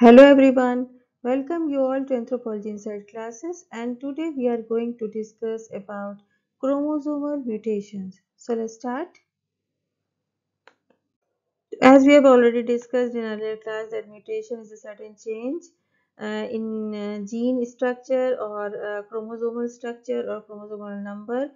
Hello everyone, welcome you all to Anthropology Inside classes and today we are going to discuss about chromosomal mutations. So let's start. As we have already discussed in earlier class that mutation is a certain change uh, in uh, gene structure or uh, chromosomal structure or chromosomal number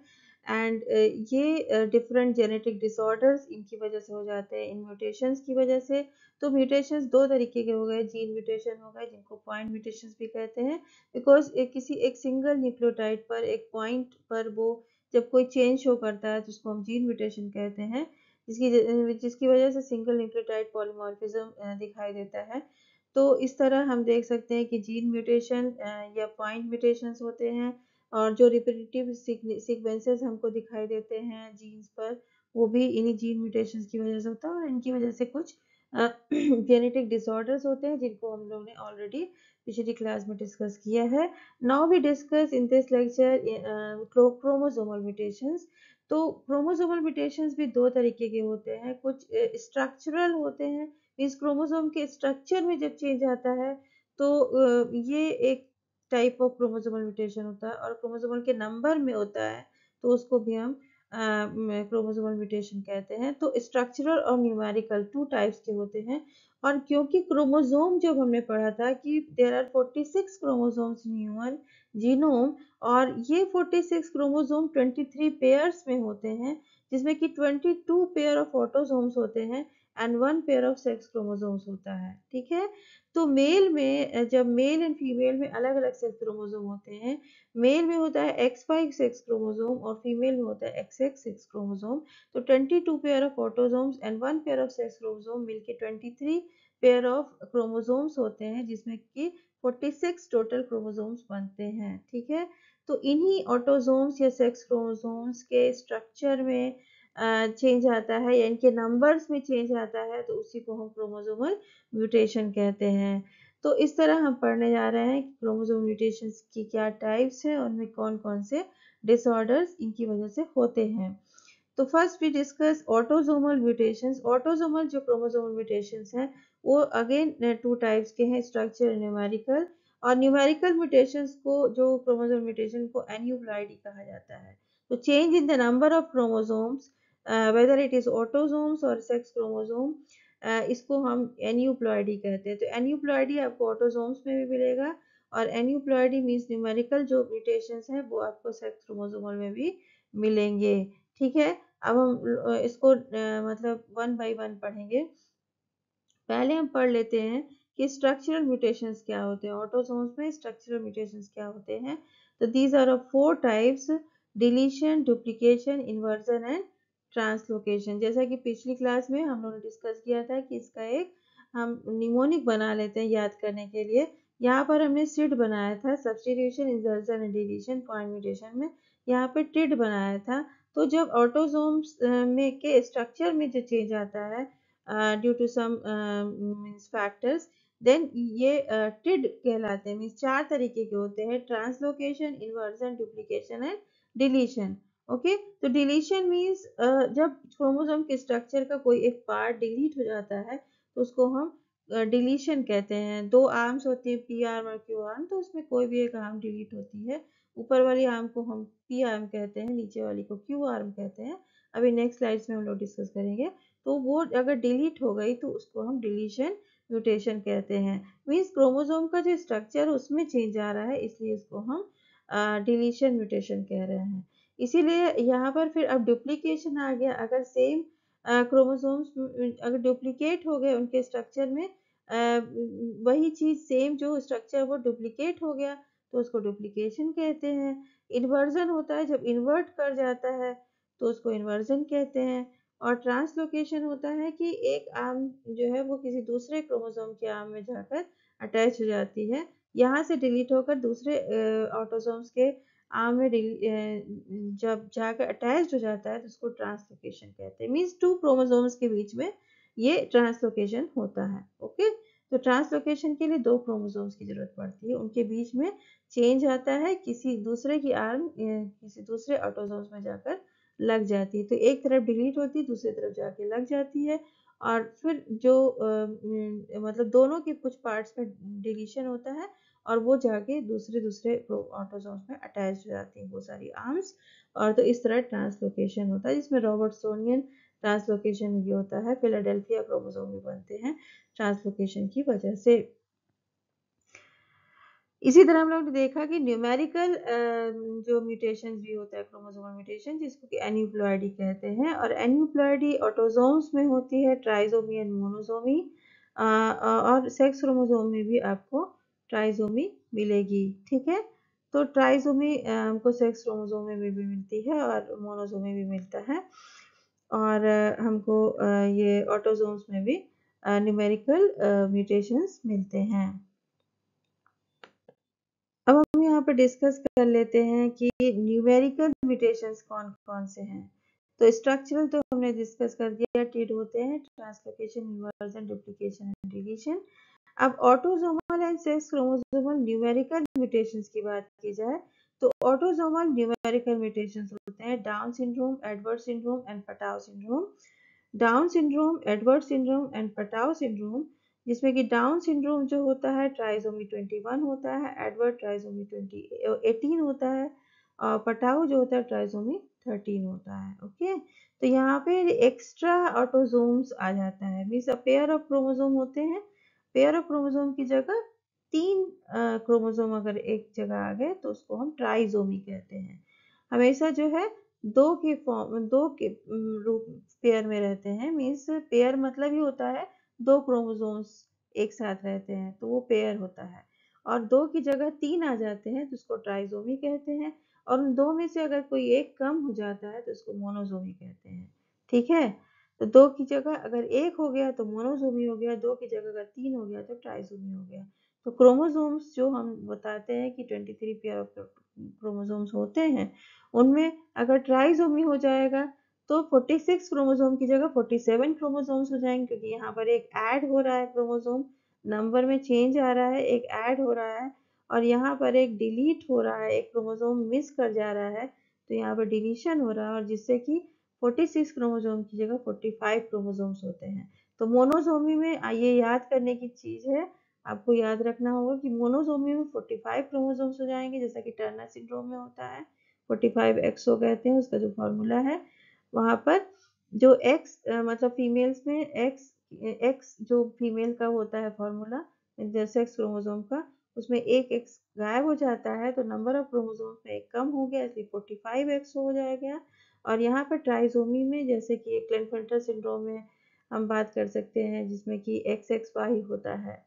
and uh, ये different genetic disorders इनकी वजह से हो जाते हैं इन mutations की वजह से तो म्यूटेशंस दो तरीके के हो गए जीन म्यूटेशन हो गए जिनको पॉइंट म्यूटेशंस भी कहते हैं बिकॉज uh, किसी एक सिंगल न्यूक्लियोटाइड पर एक पॉइंट पर वो जब कोई चेंज शो करता है तो उसको हम जीन म्यूटेशन कहते हैं जिसकी uh, जिसकी वजह से सिंगल न्यूक्लियोटाइड पॉलीमॉर्फिज्म दिखाई देता है तो इस तरह हम देख सकते हैं कि जीन म्यूटेशन या पॉइंट म्यूटेशंस होते हैं और जो रिपीटिव सीक्वेंसेस हमको दिखाई देते हैं जीन्स पर वो भी इन्हीं जीन म्यूटेशन की वजह से होता है और इनकी वजह से कुछ जेनेटिक डिसऑर्डर्स होते हैं जिनको हम लोगों ने ऑलरेडी पिछली क्लास में डिस्कस किया है now we discuss in this lecture chromosomal mutations तो क्रोमोसोमल म्यूटेशंस भी दो तरीके के होते हैं कुछ स्ट्रक्चरल होते हैं मीन्स क्रोमोसोम के स्ट्रक्चर में जब चेंज आता है तो ये एक टाइप ऑफ क्रोमोजोमल म्यूटेशन होता है और क्रोमोजोमल के नंबर में होता है तो उसको भी हम क्रोमोजोमल म्यूटेशन कहते हैं तो स्ट्रक्चरल और न्यूमेरिकल टू टाइप्स के होते हैं और क्योंकि क्रोमोजोम जब हमने पढ़ा था कि there are 46 chromosomes chromosome human genome और ये 46 क्रोमोजोम 23 पेयर्स में होते हैं जिसमें कि 22 पेयर ऑफ ऑटोजोम्स होते हैं and one pair of sex chromosomes होता है ठीक है तो मेल में जब मेल एंड फीमेल में अलग अलग सेक्स क्रोमोजोम होते हैं मेल में होता है एक्स फाइव सेक्स क्रोमोजोम और फीमेल में होता है एक्स एक्स सेक्स क्रोमोजोम तो twenty two pair of autosomes and one pair of sex chromosome मिलके twenty three pair of chromosomes होते हैं जिसमें कि 46 टोटल क्रोमोजोम्स बनते हैं ठीक है तो इन्हीं ऑटोजोम्स या सेक्स क्रोमोजोम्स के स्ट्रक्चर में चेंज आता है या इनके नंबर्स में चेंज आता है तो उसी को हम क्रोमोजोमल म्यूटेशन कहते हैं तो इस तरह हम पढ़ने जा रहे हैं क्रोमोजोम म्यूटेशन की क्या टाइप्स हैं उनमें कौन कौन से डिसऑर्डर्स इनकी वजह से होते हैं तो first we discuss autosomal mutation autosomal जो क्रोमोजोमल म्यूटेशन हैं वो अगेन टू टाइप्स के हैं स्ट्रक्चर न्यूमेरिकल और न्यूमेरिकल म्यूटेशन को जो क्रोमोजोम म्यूटेशन को एन्यूप्लाइडी कहा जाता है तो change in the number of chromosomes whether it is autosomes और सेक्स क्रोमोजोम इसको हम एन्यूप्लॉयडी कहते हैं तो एन्यूप्लॉयडी आपको ऑटोजोम्स में भी मिलेगा और एन्यूप्लॉयडी मीन्स न्यूमेरिकल जो म्यूटेशन हैं वो आपको सेक्स क्रोमोजोमल में भी मिलेंगे ठीक है अब हम uh, इसको uh, मतलब वन बाई वन पढ़ेंगे पहले हम पढ़ लेते हैं कि स्ट्रक्चरल म्यूटेशन क्या होते हैं ऑटोजोम्स में स्ट्रक्चरल म्यूटेशन क्या होते हैं तो these are four types deletion duplication inversion and translocation जैसा कि पिछली क्लास में हम लोगों ने डिस्कस किया था कि इसका एक हम निमोनिक बना लेते हैं याद करने के लिए यहाँ पर हमने सिड बनाया था सब्सटीट्यूशन इंसर्शन डिलीशन कॉन्म्यूटेशन में यहाँ पर टिड बनाया था तो जब ऑटोजोम्स में के स्ट्रक्चर में जो चेंज आता है due to some factors then ये टिड uh, कहलाते हैं मीन्स चार तरीके के होते हैं translocation inversion duplication and deletion okay तो डिलीशन मीन्स uh, जब क्रोमोसोम के स्ट्रक्चर का कोई एक पार्ट डिलीट हो जाता है तो उसको हम डिलीशन uh, कहते हैं दो आर्म्स होती है पी आर्म और क्यू आर्म तो उसमें कोई भी एक आर्म डिलीट होती है ऊपर वाली आर्म को हम पी आर्म कहते हैं नीचे वाली को क्यू आर्म कहते हैं अभी नेक्स्ट स्लाइड्स में हम लोग डिस्कस करेंगे तो वो अगर डिलीट हो गई तो उसको हम डिलीशन म्यूटेशन कहते हैं मीन्स क्रोमोजोम का जो स्ट्रक्चर उसमें चेंज आ रहा है इसलिए इसको हम डिलीशन uh, म्यूटेशन कह रहे हैं इसीलिए यहाँ पर फिर अब डुप्लीकेशन आ गया अगर सेम क्रोमोसोम्स अगर डुप्लीकेट हो गए उनके स्ट्रक्चर में आ, वही चीज सेम जो स्ट्रक्चर वो डुप्लीकेट हो गया तो उसको डुप्लीकेशन कहते हैं इन्वर्जन होता है जब इन्वर्ट कर जाता है तो उसको इन्वर्जन कहते हैं और ट्रांसलोकेशन होता है कि एक आम जो है वो किसी दूसरे क्रोमोसोम के आम में जाकर अटैच हो जाती है यहाँ से डिलीट होकर दूसरे ऑटोसोम्स के आर्म में जब जाकर अटैच हो जाता है तो उसको ट्रांसलोकेशन कहते हैं मीन्स टू क्रोमोजोम्स के बीच में ये ट्रांसलोकेशन होता है ओके तो ट्रांसलोकेशन के लिए दो क्रोमोजोम्स की जरूरत पड़ती है उनके बीच में चेंज आता है किसी दूसरे की आर्म किसी दूसरे ऑटोजोम्स में जाकर लग जाती है तो एक तरफ डिलीट होती है दूसरी तरफ जाके लग जाती है और फिर जो आ, मतलब दोनों के कुछ पार्ट्स में डिलीशन होता है और वो जाके दूसरे दूसरे ऑटोसोम्स में अटैच हो जाती हैं वो सारी आर्म्स और तो इस तरह ट्रांसलोकेशन होता है जिसमें रॉबर्टसोनियन ट्रांसलोकेशन भी होता है फिलाडेल्फिया क्रोमोसोम भी बनते हैं ट्रांसलोकेशन की वजह से इसी तरह हम लोग ने देखा कि न्यूमेरिकल जो म्यूटेशन भी होता है क्रोमोसोमल म्यूटेशन जिसको कि एन्यूप्लॉयडी कहते हैं और एन्यूप्लॉयडी ऑटोजोम्स में होती है ट्राइजोमी एंड मोनोजोमी और सेक्स क्रोमोजोम में भी आपको ट्राइजोमी मिलेगी ठीक है तो ट्राइजोमी हमको सेक्स क्रोमोजोम में भी मिलती है और मोनोजोम में भी मिलता है और हमको ये ऑटोजोम्स में भी न्यूमेरिकल म्यूटेशंस मिलते हैं अब हम यहाँ पर डिस्कस कर लेते हैं कि न्यूमेरिकल म्यूटेशंस कौन कौन से हैं तो स्ट्रक्चरल तो हमने डिस्कस कर दिया टीड होते हैं translocation inversion duplication and deletion अब autosomal and sex chromosomal numerical mutations की बात की जाए तो ऑटोजोमल न्यूमेरिकल म्यूटेशंस होते हैं Down syndrome Edward syndrome and Patau syndrome Down syndrome Edward syndrome and Patau syndrome जिसमें कि डाउन सिंड्रोम जो होता है ट्राइजोमी 21 होता है एडवर्ड ट्राइजोमी 20 18 होता है और पटाऊ जो होता है ट्राइजोमी 13 होता है ओके तो यहाँ पे एक्स्ट्रा ऑटोजोम्स आ जाता है means a pair of chromosome होते हैं पेयर ऑफ क्रोमोजोम की जगह तीन क्रोमोजोम अगर एक जगह आ गए तो उसको हम ट्राइजोमी कहते हैं हमेशा जो है दो के फॉर्म दो के रूप पेयर में रहते हैं मीन्स पेयर मतलब ही होता है दो क्रोमोजोम्स एक साथ रहते हैं तो वो पेयर होता है और दो की जगह तीन आ जाते हैं तो उसको ट्राइजोमी कहते हैं और उन दो में से अगर कोई एक कम हो जाता है तो उसको मोनोजोमी कहते हैं ठीक है तो दो की जगह अगर एक हो गया तो मोनोजोमी हो गया दो की जगह अगर तीन हो गया तो ट्राइजोमी हो गया तो क्रोमोजोम्स जो हम बताते हैं कि 23 पेयर ऑफ क्रोमोजोम्स होते हैं उनमें अगर ट्राइजोमी हो जाएगा तो 46 क्रोमोजोम की जगह 47 क्रोमोजोम्स हो जाएंगे क्योंकि यहाँ पर एक ऐड हो रहा है क्रोमोजोम नंबर में चेंज आ रहा है एक ऐड हो रहा है और यहाँ पर एक डिलीट हो रहा है एक क्रोमोजोम मिस कर जा रहा है तो यहाँ पर डिलीशन हो रहा है और जिससे कि 46 क्रोमोसोम की जगह 45 क्रोमोसोम्स होते हैं तो मोनोसोमी में ये याद करने की चीज है आपको याद रखना होगा कि मोनोसोमी में 45 क्रोमोजोम्स हो जाएंगे जैसा कि टर्नर सिंड्रोम में होता है 45 एक्सो कहते हैं उसका जो फॉर्मूला है वहाँ पर जो एक्स मतलब फीमेल्स में एक्स एक्स जो फीमेल का होता है फॉर्मूला सेक्स क्रोमोजोम का उसमें एक एक्स गायब हो जाता है तो नंबर ऑफ क्रोमोसोम्स में एक कम हो गया इसलिए 45 एक्स हो जाएगा और यहाँ पर ट्राइजोमी में जैसे कि एक क्लेनफेंटर सिंड्रोम में हम बात कर सकते हैं जिसमें कि एक्स एक्स वाई होता है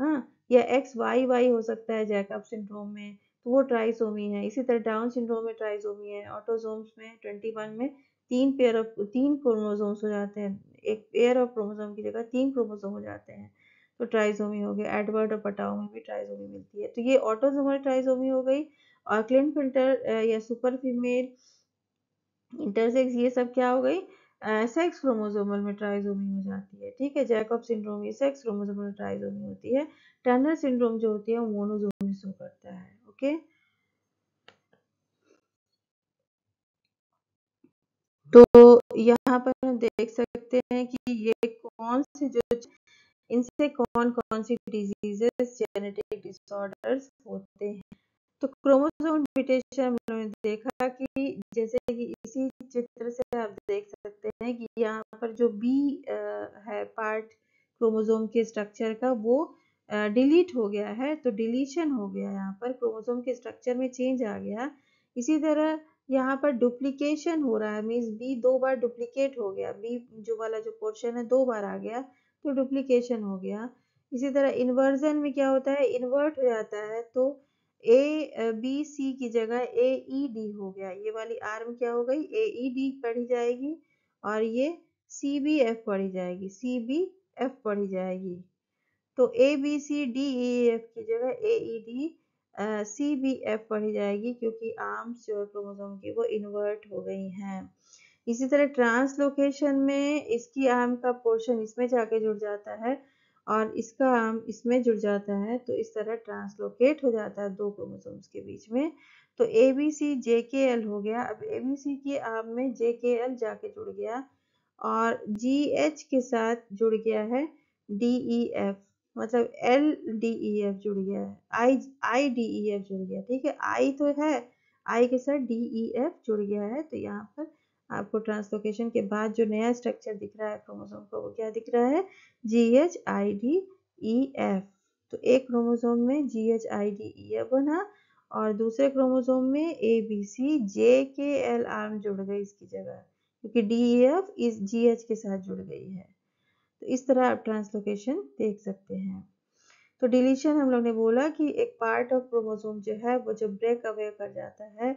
हाँ या एक्स वाई वाई हो सकता है जैकअप सिंड्रोम में तो वो ट्राइसोमी है इसी तरह डाउन सिंड्रोम में ट्राइसोमी है ऑटोजोम्स में ट्वेंटी वन में तीन पेयर ऑफ तीन क्रोमोजोम्स हो जाते हैं एक पेयर ऑफ क्रोमोजोम की जगह तीन क्रोमोजोम हो जाते हैं तो ट्राइजोमी हो गया एडवर्ड और पटाओ में भी ट्राइजोमी मिलती है तो ये ऑटोजोमल ट्राइजोमी हो गई और क्लिन फिल्टर या सुपर फीमेल इंटरसेक्स ये सब क्या हो गई सेक्स क्रोमोजोमल में ट्राइजोमी हो जाती है ठीक है जैकॉब सिंड्रोम ये सेक्स क्रोमोजोमल ट्राइजोमी होती है टर्नर सिंड्रोम जो होती है वो मोनोजोमी शो करता है ओके तो यहाँ पर हम देख सकते हैं कि ये कौन से जो इनसे कौन कौन सी डिजीजेस जेनेटिक डिसऑर्डर्स होते हैं तो क्रोमोसोम म्यूटेशन हम देखा कि जैसे कि इसी चित्र से आप देख सकते हैं कि यहाँ पर जो बी है पार्ट क्रोमोसोम के स्ट्रक्चर का वो डिलीट हो गया है तो डिलीशन हो गया यहाँ पर क्रोमोसोम के स्ट्रक्चर में चेंज आ गया इसी तरह यहाँ पर डुप्लीकेशन हो रहा है मीन्स बी दो बार डुप्लीकेट हो गया बी जो वाला जो पोर्शन है दो बार आ गया तो डुप्लीकेशन हो गया इसी तरह इन्वर्जन में क्या होता है इन्वर्ट हो जाता है तो ए बी सी की जगह ए ई डी हो गया ये वाली आर्म क्या हो गई ए ई डी पढ़ी जाएगी और ये सी बी एफ पढ़ी जाएगी सी बी एफ पढ़ी जाएगी तो A B C D E F की जगह A E D C B F पढ़ी जाएगी क्योंकि आर्म्स जो क्रोमोसोम की वो इन्वर्ट हो गई हैं इसी तरह ट्रांसलोकेशन में इसकी आर्म का पोर्शन इसमें जाके जुड़ जाता है और इसका आम इसमें जुड़ जाता है तो इस तरह ट्रांसलोकेट हो जाता है दो क्रोमोसोम्स के बीच में तो ए बी सी जे के एल हो गया अब ए बी सी के आम में जे के एल जाके जुड़ गया और जी एच के साथ जुड़ गया है डी ई एफ मतलब एल डी ई एफ जुड़ गया है आई आई डी ई एफ जुड़ गया ठीक है आई तो है आई के साथ डी ई एफ जुड़ गया है तो यहाँ पर आपको ट्रांसलोकेशन के बाद जो नया स्ट्रक्चर दिख रहा है क्रोमोसोम का वो क्या दिख रहा है G H I D E F तो एक क्रोमोसोम में G H I D E F बना और दूसरे क्रोमोसोम में ए बी सी जे के एल आर जुड़ गई इसकी जगह क्योंकि डी ई एफ इस जी एच के साथ जुड़ गई है तो इस तरह आप ट्रांसलोकेशन देख सकते हैं तो डिलीशन हम लोग ने बोला कि एक पार्ट ऑफ क्रोमोसोम जो है वो जब ब्रेक अवे कर जाता है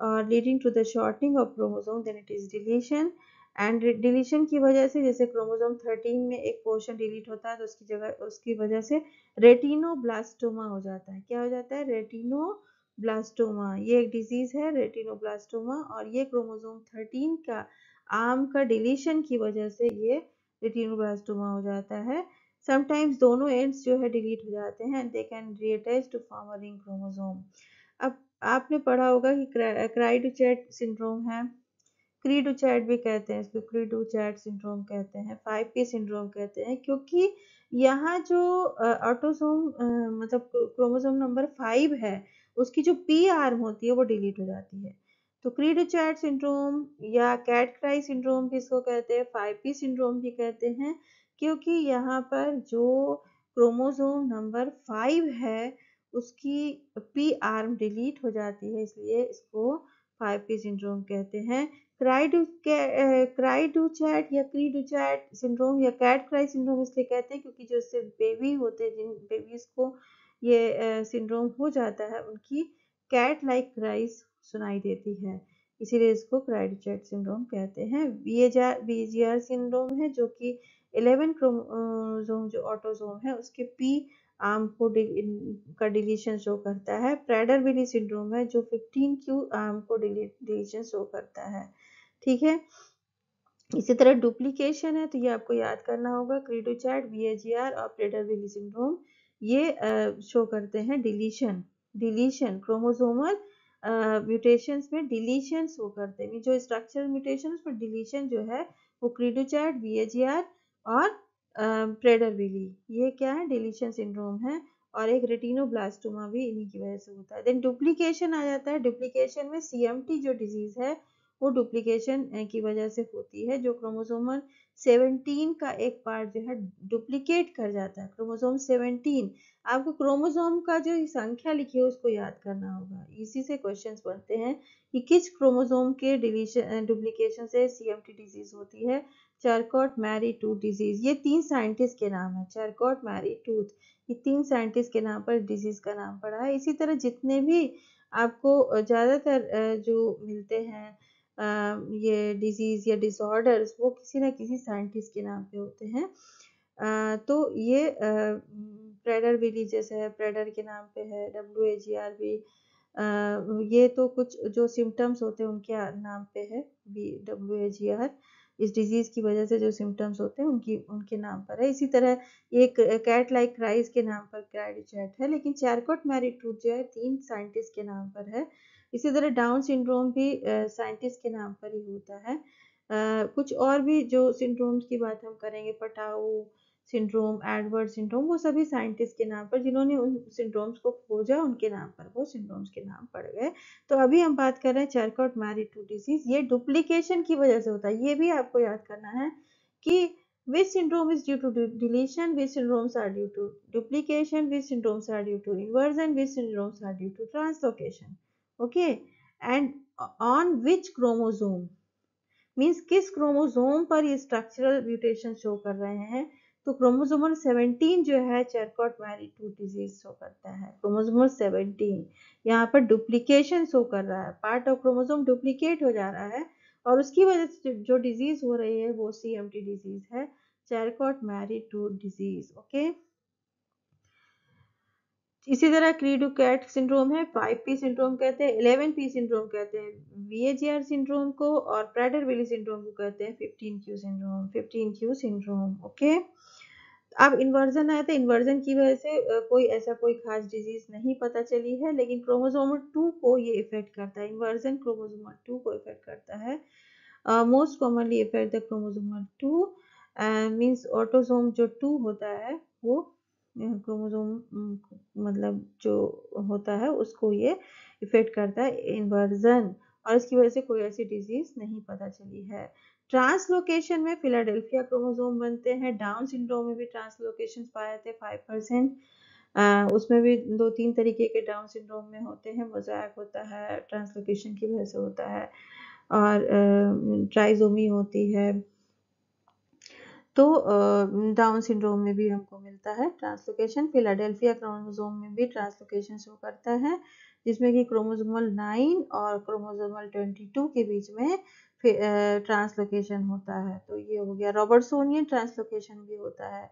uh, leading to the shortening of chromosome then it is deletion and deletion की वजह से जैसे क्रोमोजोम 13 में एक पोर्शन डिलीट होता है तो उसकी जगह उसकी वजह से रेटिनोब्लास्टोमा हो जाता है क्या हो जाता है रेटिनोब्लास्टोमा ये एक डिजीज है रेटिनोब्लास्टोमा और ये क्रोमोजोम 13 का आर्म का डिलीशन की वजह से ये रेटिनोब्लास्टोमा हो जाता है समटाइम्स दोनों एंड्स जो है डिलीट हो जाते हैं they can reattach to form a ring chromosome अब आपने पढ़ा होगा कि क्राइड क्राइडोचैट सिंड्रोम है क्रीडोचैट भी कहते हैं इसको क्रीडोचैट सिंड्रोम कहते हैं फाइव के सिंड्रोम कहते हैं क्योंकि यहाँ जो ऑटोसोम मतलब क्रोमोसोम नंबर फाइव है उसकी जो पी आर्म होती है वो डिलीट हो जाती है तो क्रीडोचैट सिंड्रोम या कैट क्राई सिंड्रोम भी इसको कहते हैं फाइव पी सिंड्रोम भी कहते हैं क्योंकि यहाँ पर जो क्रोमोसोम नंबर फाइव है उसकी पी आर्म डिलीट हो जाती है इसलिए इसको फाइव पी सिंड्रोम कहते हैं क्राइड क्राइड चैट या क्रीडू चैट सिंड्रोम या कैट क्राई सिंड्रोम इसलिए कहते हैं क्योंकि जो इससे बेबी होते हैं जिन बेबीज को ये सिंड्रोम eh, हो जाता है उनकी कैट लाइक क्राइस सुनाई देती है इसीलिए इसको क्राइडू चैट सिंड्रोम कहते हैं बी जी सिंड्रोम है जो कि इलेवन क्रोमोजोम जो ऑटोजोम है उसके पी आम को का डिलीशन शो करता है प्रेडर बिली सिंड्रोम है जो 15 क्यू आम को डिलीशन शो करता है ठीक है इसी तरह डुप्लीकेशन है तो ये आपको याद करना होगा क्रीडोचैट बी और प्रेडर बिली सिंड्रोम ये शो करते हैं डिलीशन डिलीशन क्रोमोसोमल म्यूटेशंस में डिलीशन शो करते हैं जो स्ट्रक्चरल म्यूटेशन पर डिलीशन जो है वो क्रीडोचैट बी और प्रेडर विली ये क्या है डिलीशन सिंड्रोम है और एक रेटिनोब्लास्टोमा भी इन्हीं की वजह से होता है देन डुप्लीकेशन आ जाता है डुप्लीकेशन में सी जो डिजीज है वो डुप्लीकेशन की वजह से होती है जो क्रोमोसोमन 17 का एक पार्ट जो है डुप्लीकेट कर जाता है क्रोमोसोम 17 आपको क्रोमोसोम का जो संख्या लिखी है उसको याद करना होगा इसी से क्वेश्चंस बनते हैं कि किस क्रोमोसोम के डिलीशन डुप्लीकेशन से सीएमटी डिजीज होती है चरकोट मैरी टूथ डिजीज़ ये तीन साइंटिस्ट के नाम है चरकोट मैरी टूथ ये तीन साइंटिस्ट के नाम पर डिजीज़ का नाम पड़ा है इसी तरह जितने भी आपको ज़्यादातर जो मिलते हैं ये डिजीज़ या डिसऑर्डर्स वो किसी ना किसी साइंटिस्ट के नाम पे होते हैं तो ये प्रेडर बिली जैसे है प्रेडर के नाम पे है W A G R B ये तो कुछ जो सिम्टम्स होते हैं उनके नाम पे है B W A G R इस डिज़ीज़ की वजह से जो सिम्टम्स होते हैं उनकी उनके नाम पर है इसी तरह एक कैट लाइक क्राइज के नाम पर क्रैडिचैट है लेकिन चारकोट मैरी टूट जो है तीन साइंटिस्ट के नाम पर है इसी तरह डाउन सिंड्रोम भी साइंटिस्ट के नाम पर ही होता है आ, कुछ और भी जो सिंड्रोम्स की बात हम करेंगे पटाऊ सिंड्रोम एडवर्ड सिंड्रोम वो सभी साइंटिस्ट के नाम पर जिन्होंने उन सिंड्रोम्स को खोजा उनके नाम पर वो सिंड्रोम्स के नाम पड़ गए तो अभी हम बात कर रहे हैं Charcot Marie Tooth disease ये डुप्लीकेशन की वजह से होता है ये भी आपको याद करना है कि which syndrome is due to deletion which syndromes are due to duplication which syndromes are due to inversion which syndromes are due to translocation okay and on which chromosome means किस क्रोमोजोम पर ये structural mutation show कर रहे हैं तो chromosomal 17 जो है Charcot Marie Tooth disease show करता है क्रोमोजोमल 17 यहाँ पर डुप्लीकेशन शो कर रहा है पार्ट ऑफ क्रोमोजोम डुप्लीकेट हो जा रहा है और उसकी वजह से जो डिजीज हो रही है वो सी डिजीज है Charcot Marie Tooth disease okay इसी तरह क्रीडुकैट सिंड्रोम है फाइव पी सिंड्रोम कहते हैं इलेवन पी सिंड्रोम कहते हैं वीएजीआर सिंड्रोम को और प्रेडर विली सिंड्रोम को कहते हैं fifteen Q syndrome fifteen Q syndrome okay okay? अब इन्वर्जन आया था तो इन्वर्जन की वजह से कोई ऐसा कोई खास डिजीज नहीं पता चली है लेकिन क्रोमोजोम टू को ये इफेक्ट करता है इन्वर्जन क्रोमोजोम टू को इफेक्ट करता है most commonly effect the chromosome two means autosome जो टू होता है वो क्रोमोजोम मतलब जो होता है उसको ये इफेक्ट करता है इन्वर्जन और इसकी वजह से कोई ऐसी डिजीज नहीं पता चली है ट्रांसलोकेशन में फिलाडेल्फिया क्रोमोजोम बनते हैं डाउन सिंड्रोम में भी ट्रांसलोकेशन पाए थे फाइव परसेंट उसमें भी दो तीन तरीके के डाउन सिंड्रोम में होते हैं मोजाक होता है ट्रांसलोकेशन की वजह से होता है और ट्राइजोमी होती है तो डाउन सिंड्रोम में भी हमको मिलता है ट्रांसलोकेशन फिलाडेल्फिया क्रोमोजोम में भी ट्रांसलोकेशन शो करता है जिसमें कि क्रोमोजोमल नाइन और क्रोमोजोमल ट्वेंटी टू के बीच में ट्रांसलोकेशन होता है तो ये हो गया रॉबर्टसोनियन ट्रांसलोकेशन भी होता है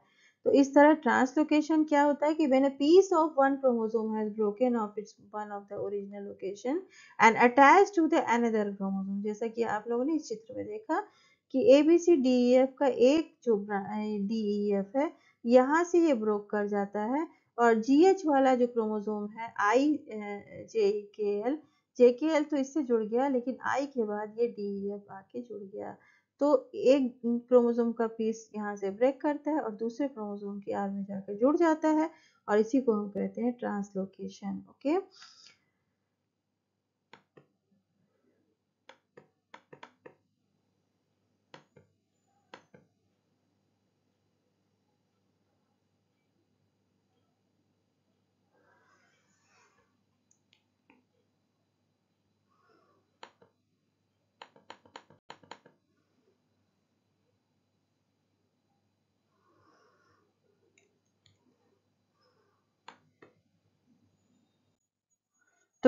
तो इस तरह ट्रांसलोकेशन क्या होता है कि when a piece of one chromosome has broken off its one of the original location and attached to the another chromosome जैसा कि आप लोगों ने इस चित्र में देखा कि A B C D E F का एक जो डी ई एफ है यहाँ से ये ब्रोक कर जाता है और एच वाला जो क्रोमोजोम है आई जे के एल जे के एल तो इससे जुड़ गया लेकिन आई के बाद ये डी एफ e, आके जुड़ गया तो एक क्रोमोजोम का पीस यहाँ से ब्रेक करता है और दूसरे क्रोमोजोम की आर में जाकर जुड़ जाता है और इसी को हम कहते हैं ट्रांसलोकेशन ओके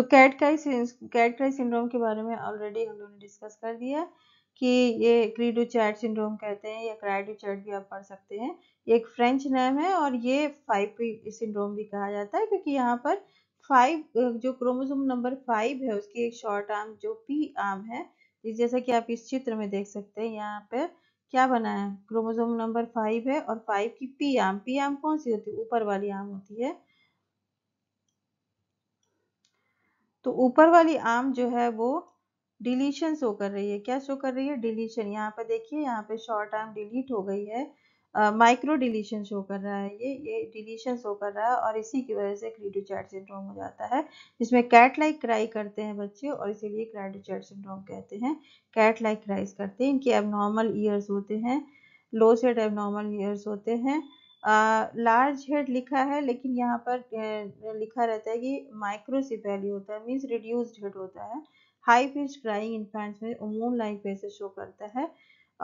तो कैट का कैट क्राई सिंड्रोम के बारे में ऑलरेडी हम लोगों ने डिस्कस कर दिया कि ये क्रीडो चैट सिंड्रोम कहते हैं या क्राइडो चैट भी आप पढ़ सकते हैं एक फ्रेंच नेम है और ये फाइव सिंड्रोम भी कहा जाता है क्योंकि यहाँ पर फाइव जो क्रोमोसोम नंबर फाइव है उसकी एक शॉर्ट आर्म जो पी आर्म है जैसा कि आप इस चित्र में देख सकते हैं यहाँ पर क्या बना है क्रोमोसोम नंबर फाइव है और फाइव की पी आर्म पी आर्म कौन सी होती है ऊपर वाली आर्म होती है तो ऊपर वाली आर्म जो है वो डिलीशन शो कर रही है क्या शो कर रही है डिलीशन यहाँ पर देखिए यहाँ पे शॉर्ट आर्म डिलीट हो गई है माइक्रो डिलीशन शो कर रहा है ये ये डिलीशन शो कर रहा है और इसी की वजह से क्रीडोचैट सिंड्रोम हो जाता है इसमें कैट लाइक क्राई करते हैं बच्चे और इसीलिए क्राइडोचैट सिंड्रोम कहते हैं कैट लाइक क्राइज करते हैं इनके एबनॉर्मल ईयर्स होते हैं लो सेट एबनॉर्मल ईयर्स होते हैं लार्ज हेड लिखा है लेकिन यहाँ पर लिखा रहता है कि माइक्रोसिपैली होता है मीन्स रिड्यूस्ड हेड होता है हाई पिच क्राइंग इन्फेंट्स में उमून लाइक वैसे शो करता है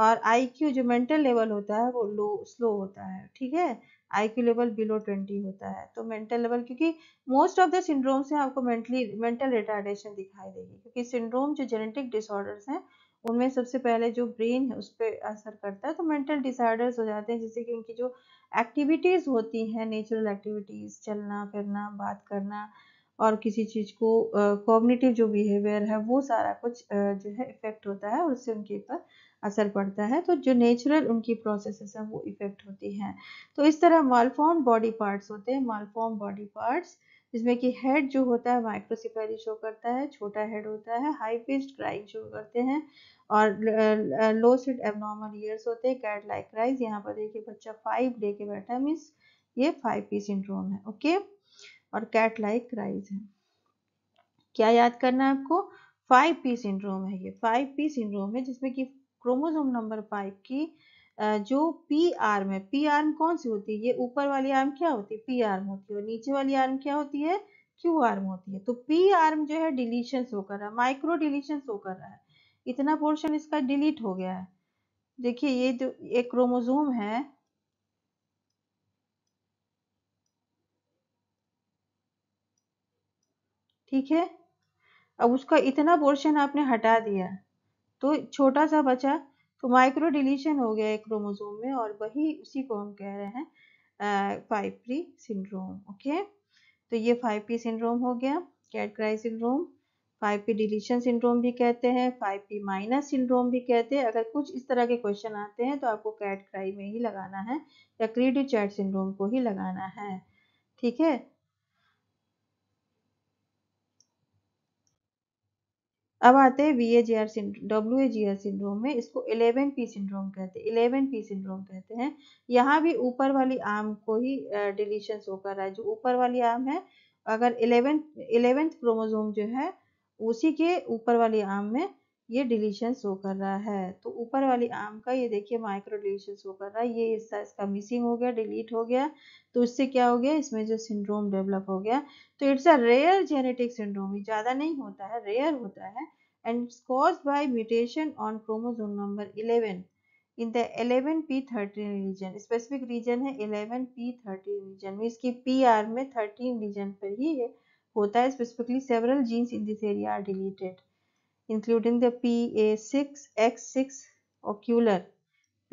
और आईक्यू जो मेंटल लेवल होता है वो लो स्लो होता है ठीक है आईक्यू लेवल बिलो ट्वेंटी होता है तो मेंटल लेवल क्योंकि मोस्ट ऑफ द सिंड्रोम्स हैं आपको मेंटली मेंटल रिटार्डेशन दिखाई देगी क्योंकि सिंड्रोम जो जेनेटिक डिसऑर्डर्स हैं उनमें सबसे पहले जो ब्रेन है उस पर असर करता है तो मेंटल डिसऑर्डर्स हो जाते हैं जैसे कि उनकी जो एक्टिविटीज़ होती हैं नेचुरल एक्टिविटीज़ चलना फिरना बात करना और किसी चीज़ को कॉग्निटिव जो बिहेवियर है वो सारा कुछ जो है इफ़ेक्ट होता है उससे उनके ऊपर असर पड़ता है तो जो नेचुरल उनकी प्रोसेस है वो इफ़ेक्ट होती है तो इस तरह मालफॉर्म बॉडी पार्ट्स होते हैं मालफॉर्म बॉडी पार्ट्स जिसमें कि हेड जो होता है माइक्रोसिफेली शो करता है छोटा हेड होता है हाई पिस्ट क्राइज शो करते हैं और लो सिट एबनॉर्मल ईयर्स होते हैं कैट लाइक क्राइज यहाँ पर देखिए बच्चा फाइव डे के बैठा है मीन्स ये फाइव पी सिंड्रोम है ओके और कैट लाइक क्राइज है क्या याद करना है आपको फाइव पी सिंड्रोम है ये फाइव पी सिंड्रोम है जिसमें कि क्रोमोसोम नंबर फाइव की जो पी आर्म है पी आर्म कौन सी होती है ये ऊपर वाली आर्म क्या होती है पी आर्म होती है और नीचे वाली आर्म क्या होती है क्यू आर्म होती है तो पी आर्म जो है डिलीशन शो कर रहा है माइक्रो डिलीशन शो कर रहा है इतना पोर्शन इसका डिलीट हो गया है देखिए ये जो एक क्रोमोजोम है ठीक है अब उसका इतना पोर्शन आपने हटा दिया तो छोटा सा बचा तो माइक्रो डिलीशन हो गया एक क्रोमोजोम में और वही उसी को हम कह रहे हैं फाइव सिंड्रोम ओके तो ये फाइव पी सिंड्रोम हो गया cat cry syndrome five P deletion syndrome भी कहते हैं फाइव पी माइनस सिंड्रोम भी कहते हैं अगर कुछ इस तरह के क्वेश्चन आते हैं तो आपको कैट क्राई में ही लगाना है या क्रीडी चैट सिंड्रोम को ही लगाना है ठीक है अब आते हैं V A G R W A G R syndrome में इसको इलेवन पी सिंड्रोम कहते हैं इलेवन पी सिंड्रोम कहते हैं यहाँ भी ऊपर वाली आर्म को ही डिलीशन रहा है जो ऊपर वाली आर्म है अगर इलेवेंथ इलेवेंथ क्रोमोजोम जो है उसी के ऊपर वाली आर्म में ये डिलीशन शो कर रहा है तो ऊपर वाली आर्म का ये देखिए माइक्रो डिलीशन शो कर रहा है ये हिस्सा इसका मिसिंग हो गया डिलीट हो गया तो इससे क्या हो गया इसमें जो सिंड्रोम डेवलप हो गया तो it's a rare genetic syndrome ज़्यादा नहीं होता है रेयर होता है and it's caused by mutation on chromosome number 11 in the 11p13 region specific region hai 11p13 region means ki PR mein 13 region par hi है hota hai specifically several genes in this area are deleted including the PA6 X6 ocular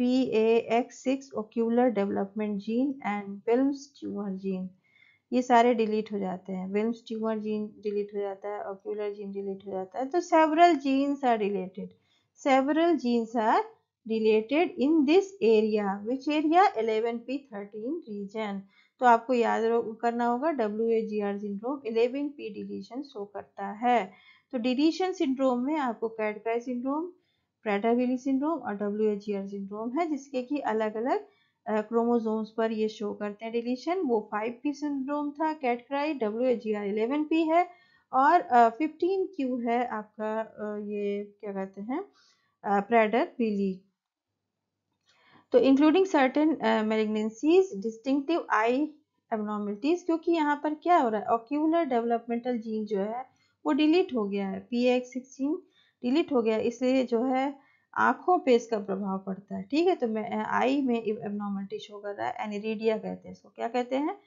PAX6 ocular development gene and Wilms tumor gene ये सारे delete हो जाते हैं Wilms tumour gene delete हो जाता है ocular gene delete हो जाता है तो several genes are related several genes are related in this area which area eleven P thirteen region तो आपको याद करना होगा W A G R syndrome P deletion show करता है तो डिलीशन सिंड्रोम में आपको कैटकाई सिंड्रोम प्रेटाविली सिंड्रोम और W A G R syndrome है जिसके कि अलग अलग क्रोमोसोम्स पर ये शो करते हैं डिलीशन वो फाइव पी सिंड्रोम था cat cry W H G R eleven P है और फिफ्टीन क्यू है आपका ये क्या कहते हैं प्रेडर बिली तो including certain malignancies distinctive eye abnormalities क्योंकि यहाँ पर क्या हो रहा है ऑक्यूलर डेवलपमेंटल जीन जो है वो डिलीट हो गया है पी एक्स सिक्सटीन डिलीट हो गया इसलिए जो है आंखों पे इसका प्रभाव पड़ता है ठीक है तो मैं आई में एबनॉर्मलिटी शो कर रहा है एनिरीडिया कहते हैं इसको क्या कहते हैं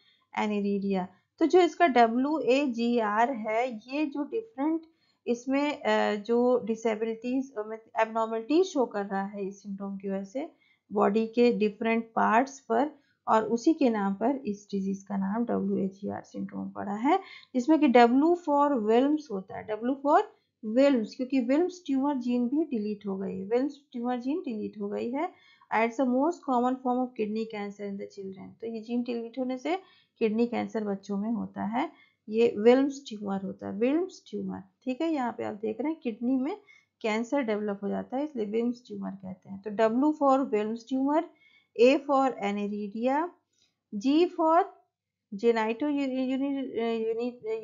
एनिरीडिया तो जो इसका डब्ल्यू ए जी आर है ये जो डिफरेंट इसमें जो डिसेबिलिटीज एबनॉर्मलिटी शो कर रहा है इस सिम्टोम की वजह से बॉडी के डिफरेंट पार्ट्स पर और उसी के नाम पर इस डिजीज का नाम W H E R syndrome पड़ा है जिसमें कि डब्ल्यू फॉर वेल्म्स होता है डब्ल्यू फॉर विल्म्स क्योंकि विल्म्स ट्यूमर जीन भी डिलीट हो गई है वेल्म्स ट्यूमर जीन डिलीट हो गई है it's the most common form of kidney cancer in the children तो ये जीन डिलीट होने से किडनी कैंसर बच्चों में होता है ये विल्म्स ट्यूमर होता है विल्म्स ट्यूमर ठीक है यहाँ पे आप देख रहे हैं किडनी में कैंसर डेवलप हो जाता है इसलिए विल्म्स ट्यूमर कहते हैं तो W for Wilms tumour A for aniridia G for genito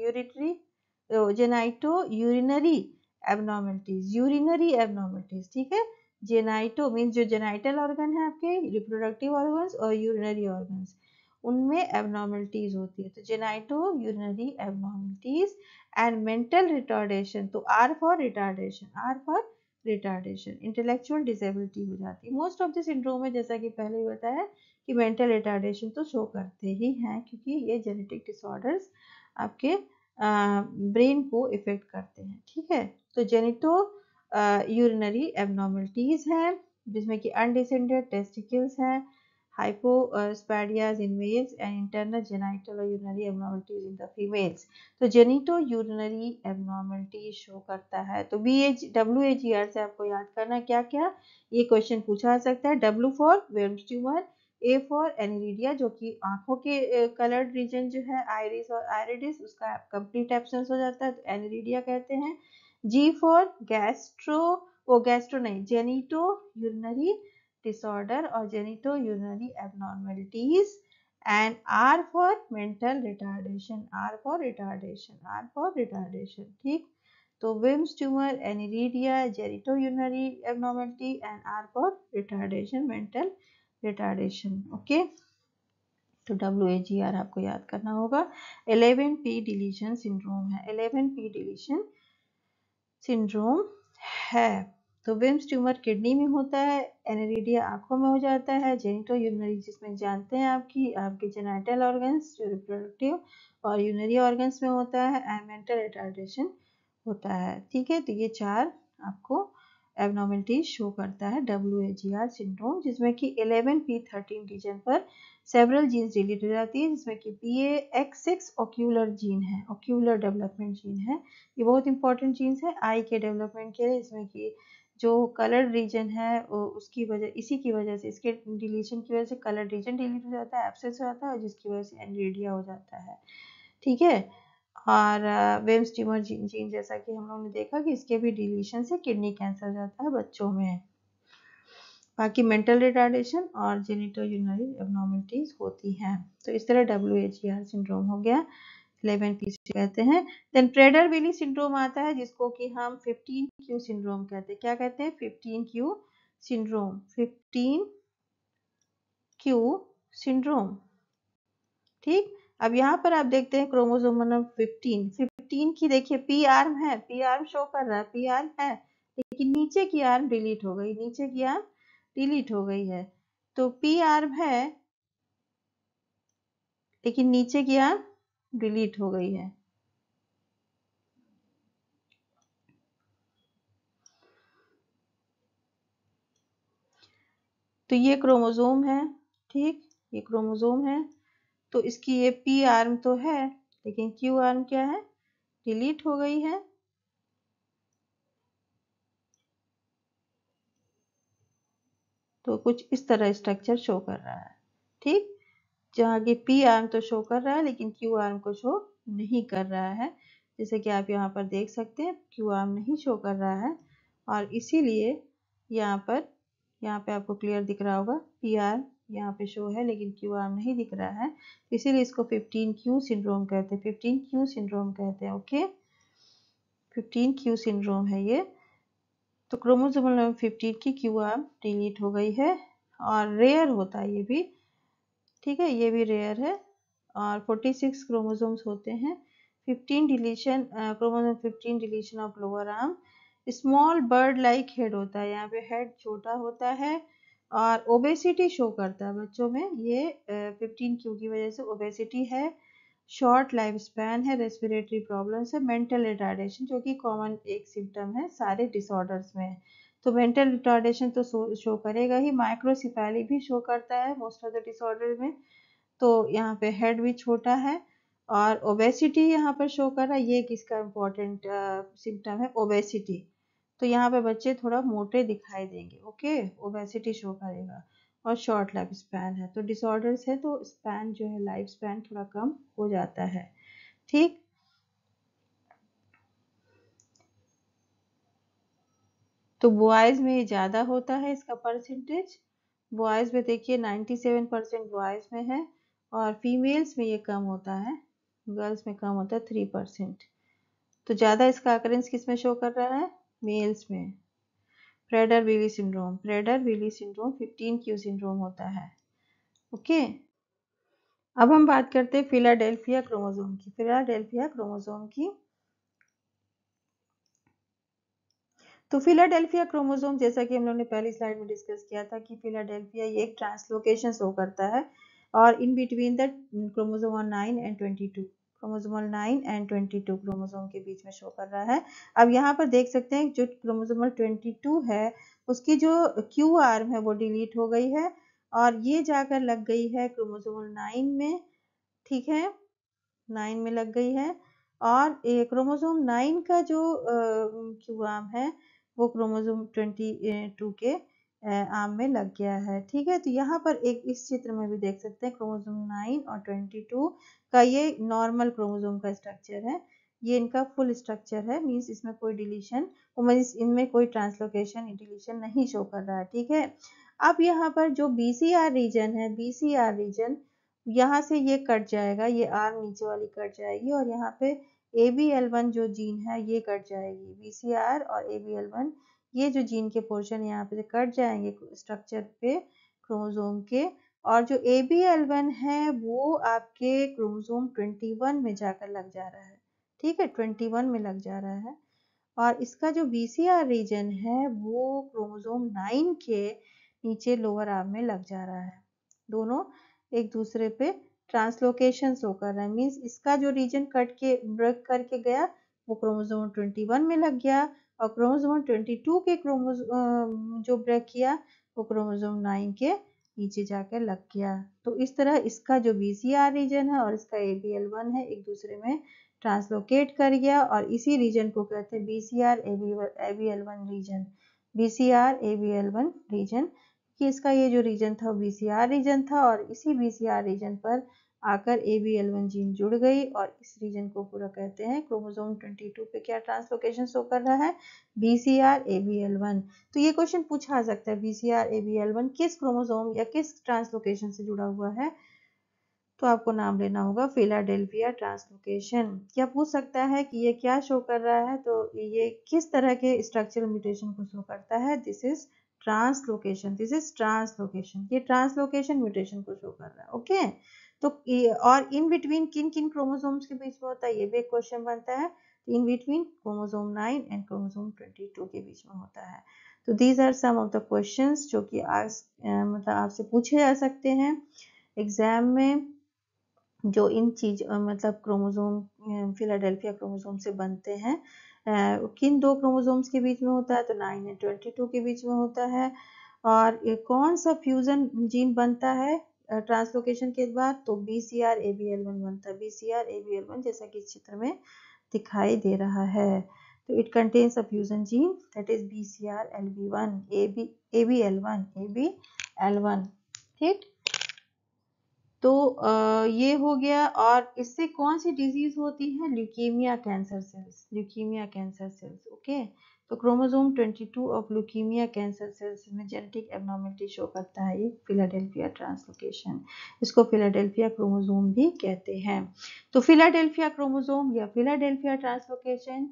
urinary genito urinary abnormalities urinary abnormalities ठीक है जेनाइटो मीन्स जो जेनाइटल ऑर्गन है आपके रिप्रोडक्टिव ऑर्गन और यूरिनरी ऑर्गन उनमें एबनॉर्मलिटीज होती है तो genito urinary abnormalities and mental retardation तो R for retardation R for retardation intellectual disability हो जाती है मोस्ट ऑफ द सिंड्रोम में जैसा कि पहले ही बताया कि मेंटल रिटार्डेशन तो शो करते ही हैं क्योंकि ये जेनेटिक डिसऑर्डर्स आपके ब्रेन को इफेक्ट करते हैं ठीक है तो जेनिटो यूरिनरी एबनॉर्मलिटीज हैं जिसमें कि अनडिसेंडेड टेस्टिकल्स हैं hypospadias in males and internal genital और urinary abnormalities in the females तो जेनिटो यूरिनरी एबनॉर्मलिटी शो करता है तो B H W H E R से आपको याद करना क्या क्या ये क्वेश्चन पूछा जा सकता है W for Wilms tumour A for aniridia जो कि आंखों के कलर्ड रीजन जो है आयरिस और आयरिडिस उसका कंप्लीट एब्सेंस हो जाता है तो एनिरिडिया कहते हैं जी फॉर गैस्ट्रो वो गैस्ट्रो नहीं जेनिटो यूरिनरी डिसऑर्डर और genito urinary abnormalities and R for mental retardation R for retardation R for retardation ठीक तो Wilms tumour aniridia genito urinary abnormality and R for retardation mental retardation okay तो W A G R आपको याद करना होगा eleven P deletion syndrome है eleven P deletion syndrome है तो विम्स ट्यूमर किडनी में होता है एनरीडिया आंखों में हो जाता है जेनिटो यूनरी जिसमें जानते हैं आपकी आपके जेनाइटल ऑर्गन्स जो रिप्रोडक्टिव और यूनरी ऑर्गन्स में होता है एंड मेंटल रिटार्डेशन होता है ठीक है तो ये चार आपको एबनॉर्मेलिटीज शो करता है डब्ल्यू सिंड्रोम जिसमें कि 11 पी थर्टीन रीजन पर सेवरल जीन्स डिलीट हो जाती है जिसमें कि P A X six ocular gene है ऑक्यूलर डेवलपमेंट जीन है ये बहुत इंपॉर्टेंट जीन्स है आई के डेवलपमेंट के लिए जिसमें कि जो कलर रीजन है उसकी वजह इसी की वजह से इसके डिलीशन की वजह से कलर रीजन डिलीट हो जाता है एबसेंस हो जाता है और जिसकी वजह से एनरेडिया हो जाता है ठीक है और वेम्स ट्यूमर जीन जैसा कि हम लोगों ने देखा कि इसके भी डिलीशन से किडनी कैंसर जाता है बच्चों में बाकी मेंटल रिटार्डेशन और जेनिटो यूनरी एबनॉर्मलिटीज होती हैं तो इस तरह W H E R syndrome हो गया इलेवन पी कहते हैं देन प्रेडर विली सिंड्रोम आता है जिसको कि हम फिफ्टीन क्यू सिंड्रोम कहते हैं क्या कहते हैं fifteen Q syndrome fifteen Q syndrome ठीक अब यहाँ पर आप देखते हैं क्रोमोजोम नंबर 15 15 की देखिए पी आर्म है पी आर्म शो कर रहा है पी आर्म है लेकिन नीचे की आर्म डिलीट हो गई नीचे की आर्म डिलीट हो गई है तो पी आर्म है लेकिन नीचे की आर्म डिलीट हो गई है तो ये क्रोमोजोम है ठीक ये क्रोमोजोम है तो इसकी ये पी आर्म तो है लेकिन क्यू आर्म क्या है डिलीट हो गई है तो कुछ इस तरह स्ट्रक्चर शो कर रहा है ठीक जहाँ की पी आर्म तो शो कर रहा है लेकिन क्यू आर्म को शो नहीं कर रहा है जैसे कि आप यहाँ पर देख सकते हैं क्यू आर्म नहीं शो कर रहा है और इसीलिए यहाँ पर यहाँ पे आपको क्लियर दिख रहा होगा पी आर्म यहाँ पे शो है लेकिन क्यू आर नहीं दिख रहा है इसीलिए इसको फिफ्टीन क्यू सिंड्रोम कहते हैं फिफ्टीन क्यू सिंड्रोम कहते हैं ओके फिफ्टीन क्यू सिंड्रोम है ये तो क्रोमोजोम नंबर फिफ्टीन की क्यू आर डिलीट हो गई है और रेयर होता है ये भी ठीक है ये भी रेयर है और फोर्टी सिक्स क्रोमोजोम्स होते हैं fifteen deletion chromosome fifteen deletion of lower arm small bird like head होता है यहाँ पे हेड छोटा होता है और ओबेसिटी शो करता है बच्चों में ये फिफ्टीन क्यू की वजह से ओबेसिटी है शॉर्ट लाइफ स्पैन है रेस्पिरेटरी प्रॉब्लम है मेंटल रिटार्डेशन जो कि कॉमन एक सिम्टम है सारे डिसऑर्डर्स में तो मेंटल रिटार्डेशन तो शो करेगा ही माइक्रोसिफेली भी शो करता है मोस्ट ऑफ द डिसऑर्डर में तो यहाँ पे हेड भी छोटा है और ओबेसिटी यहाँ पर शो कर रहा है ये किसका इम्पोर्टेंट सिम्टम है ओबेसिटी तो यहाँ पे बच्चे थोड़ा मोटे दिखाई देंगे ओके ओबेसिटी शो करेगा और शॉर्ट लाइफ स्पैन है तो डिसऑर्डर्स है तो स्पैन जो है लाइफ स्पैन थोड़ा कम हो जाता है ठीक तो बॉयज में ज़्यादा होता है इसका परसेंटेज बॉयज में देखिए 97 परसेंट बॉयज में है और फीमेल्स में ये कम होता है गर्ल्स में कम होता है थ्री परसेंट तो ज़्यादा इसका अकरेंस किस में शो कर रहा है मेल्स में Prader Willi syndrome Prader Willi syndrome 15 Q syndrome होता है ओके अब हम बात करते हैं फिलाडेल्फिया क्रोमोसोम की फिलाडेल्फिया क्रोमोसोम की तो फिलाडेल्फिया क्रोमोसोम जैसा कि हम लोगों ने पहली स्लाइड में डिस्कस किया था कि फिलाडेल्फिया ये एक ट्रांसलोकेशन शो करता है और in between the chromosome nine and twenty two chromosomal 9 and 22 chromosome के बीच में शो कर रहा है अब यहाँ पर देख सकते हैं जो क्रोमोजोमल 22 है उसकी जो क्यू आर्म है वो डिलीट हो गई है और ये जाकर लग गई है क्रोमोजोमल 9 में ठीक है 9 में लग गई है और क्रोमोजोम 9 का जो क्यू आर्म है वो क्रोमोजोम 22 के आम में लग गया है ठीक है तो यहाँ पर एक इस चित्र में भी देख सकते हैं क्रोमोजोम नाइन और ट्वेंटी टू का ये नॉर्मल क्रोमोजोम का स्ट्रक्चर है ये इनका फुल स्ट्रक्चर है मीन्स इसमें कोई डिलीशन मीन्स इनमें कोई ट्रांसलोकेशन डिलीशन नहीं शो कर रहा है ठीक है अब यहाँ पर जो बी रीजन है बी रीजन यहाँ से ये कट जाएगा ये आर नीचे वाली कट जाएगी और यहाँ पे ए जो जीन है ये कट जाएगी बी और ए ये जो जीन के पोर्शन यहाँ पे कट जाएंगे स्ट्रक्चर पे क्रोमोजोम के और जो ए बी एल वन है वो आपके क्रोमोजोम ट्वेंटी वन में जाकर लग जा रहा है ठीक है ट्वेंटी वन में लग जा रहा है और इसका जो बी सी आर रीजन है वो क्रोमोजोम नाइन के नीचे लोअर आर्म में लग जा रहा है दोनों एक दूसरे पे ट्रांसलोकेशन शो कर रहा है मीन्स इसका जो रीजन कट के ब्रेक करके गया वो क्रोमोजोम वन में लग गया और क्रोमोजोम 22 के क्रोमोजोम जो ब्रेक किया वो क्रोमोजोम 9 के नीचे जाकर लग गया तो इस तरह इसका जो बी रीजन है और इसका ए बी है एक दूसरे में ट्रांसलोकेट कर गया और इसी रीजन को कहते हैं B C R A B L one region B C R A B L one region कि इसका ये जो रीजन था बी सी आर रीजन था और इसी बी सी आर रीजन पर आकर A B L one gene जुड़ गई और इस रीजन को पूरा कहते हैं क्रोमोजोम 22 पे क्या ट्रांसलोकेशन शो कर रहा है B C R A B L one तो ये क्वेश्चन पूछा जा सकता है B C R A B L one किस क्रोमोजोम या किस ट्रांसलोकेशन से जुड़ा हुआ है तो आपको नाम लेना होगा फिलाडेल्फिया ट्रांसलोकेशन क्या पूछ सकता है कि ये क्या शो कर रहा है तो ये किस तरह के स्ट्रक्चरल म्यूटेशन को शो करता है this is translocation this is translocation ये ट्रांसलोकेशन म्यूटेशन को शो कर रहा है ओके okay? तो और इन बिटवीन किन किन क्रोमोसोम्स के बीच में होता है ये भी एक क्वेश्चन बनता है in between chromosome nine and chromosome twenty two के बीच में होता है तो these are some of the question जो कि आज मतलब आपसे पूछे जा सकते हैं एग्जाम में जो इन चीज मतलब क्रोमोसोम फिलाडेल्फिया क्रोमोसोम से बनते हैं किन दो क्रोमोसोम्स के बीच में होता है तो नाइन एंड ट्वेंटी टू के बीच में होता है और कौन सा फ्यूजन जीन बनता है ट्रांसलोकेशन के बाद तो B C R A B L one बनता है B C R A B L one जैसा कि इस चित्र में दिखाई दे रहा है तो it contains a fusion gene that is B C R L B one A B A B L one A B L one ठीक तो ये हो गया और इससे कौन सी डिजीज होती है leukaemia cancer cells leukaemia cancer cells okay तो chromosome 22 of leukaemia cancer cells में जेनेटिक एबनॉर्मलिटी शो करता है ये फिलाडेल्फिया ट्रांसलोकेशन इसको फिलाडेल्फिया क्रोमोसोम भी कहते हैं तो फिलाडेल्फिया क्रोमोसोम या Philadelphia translocation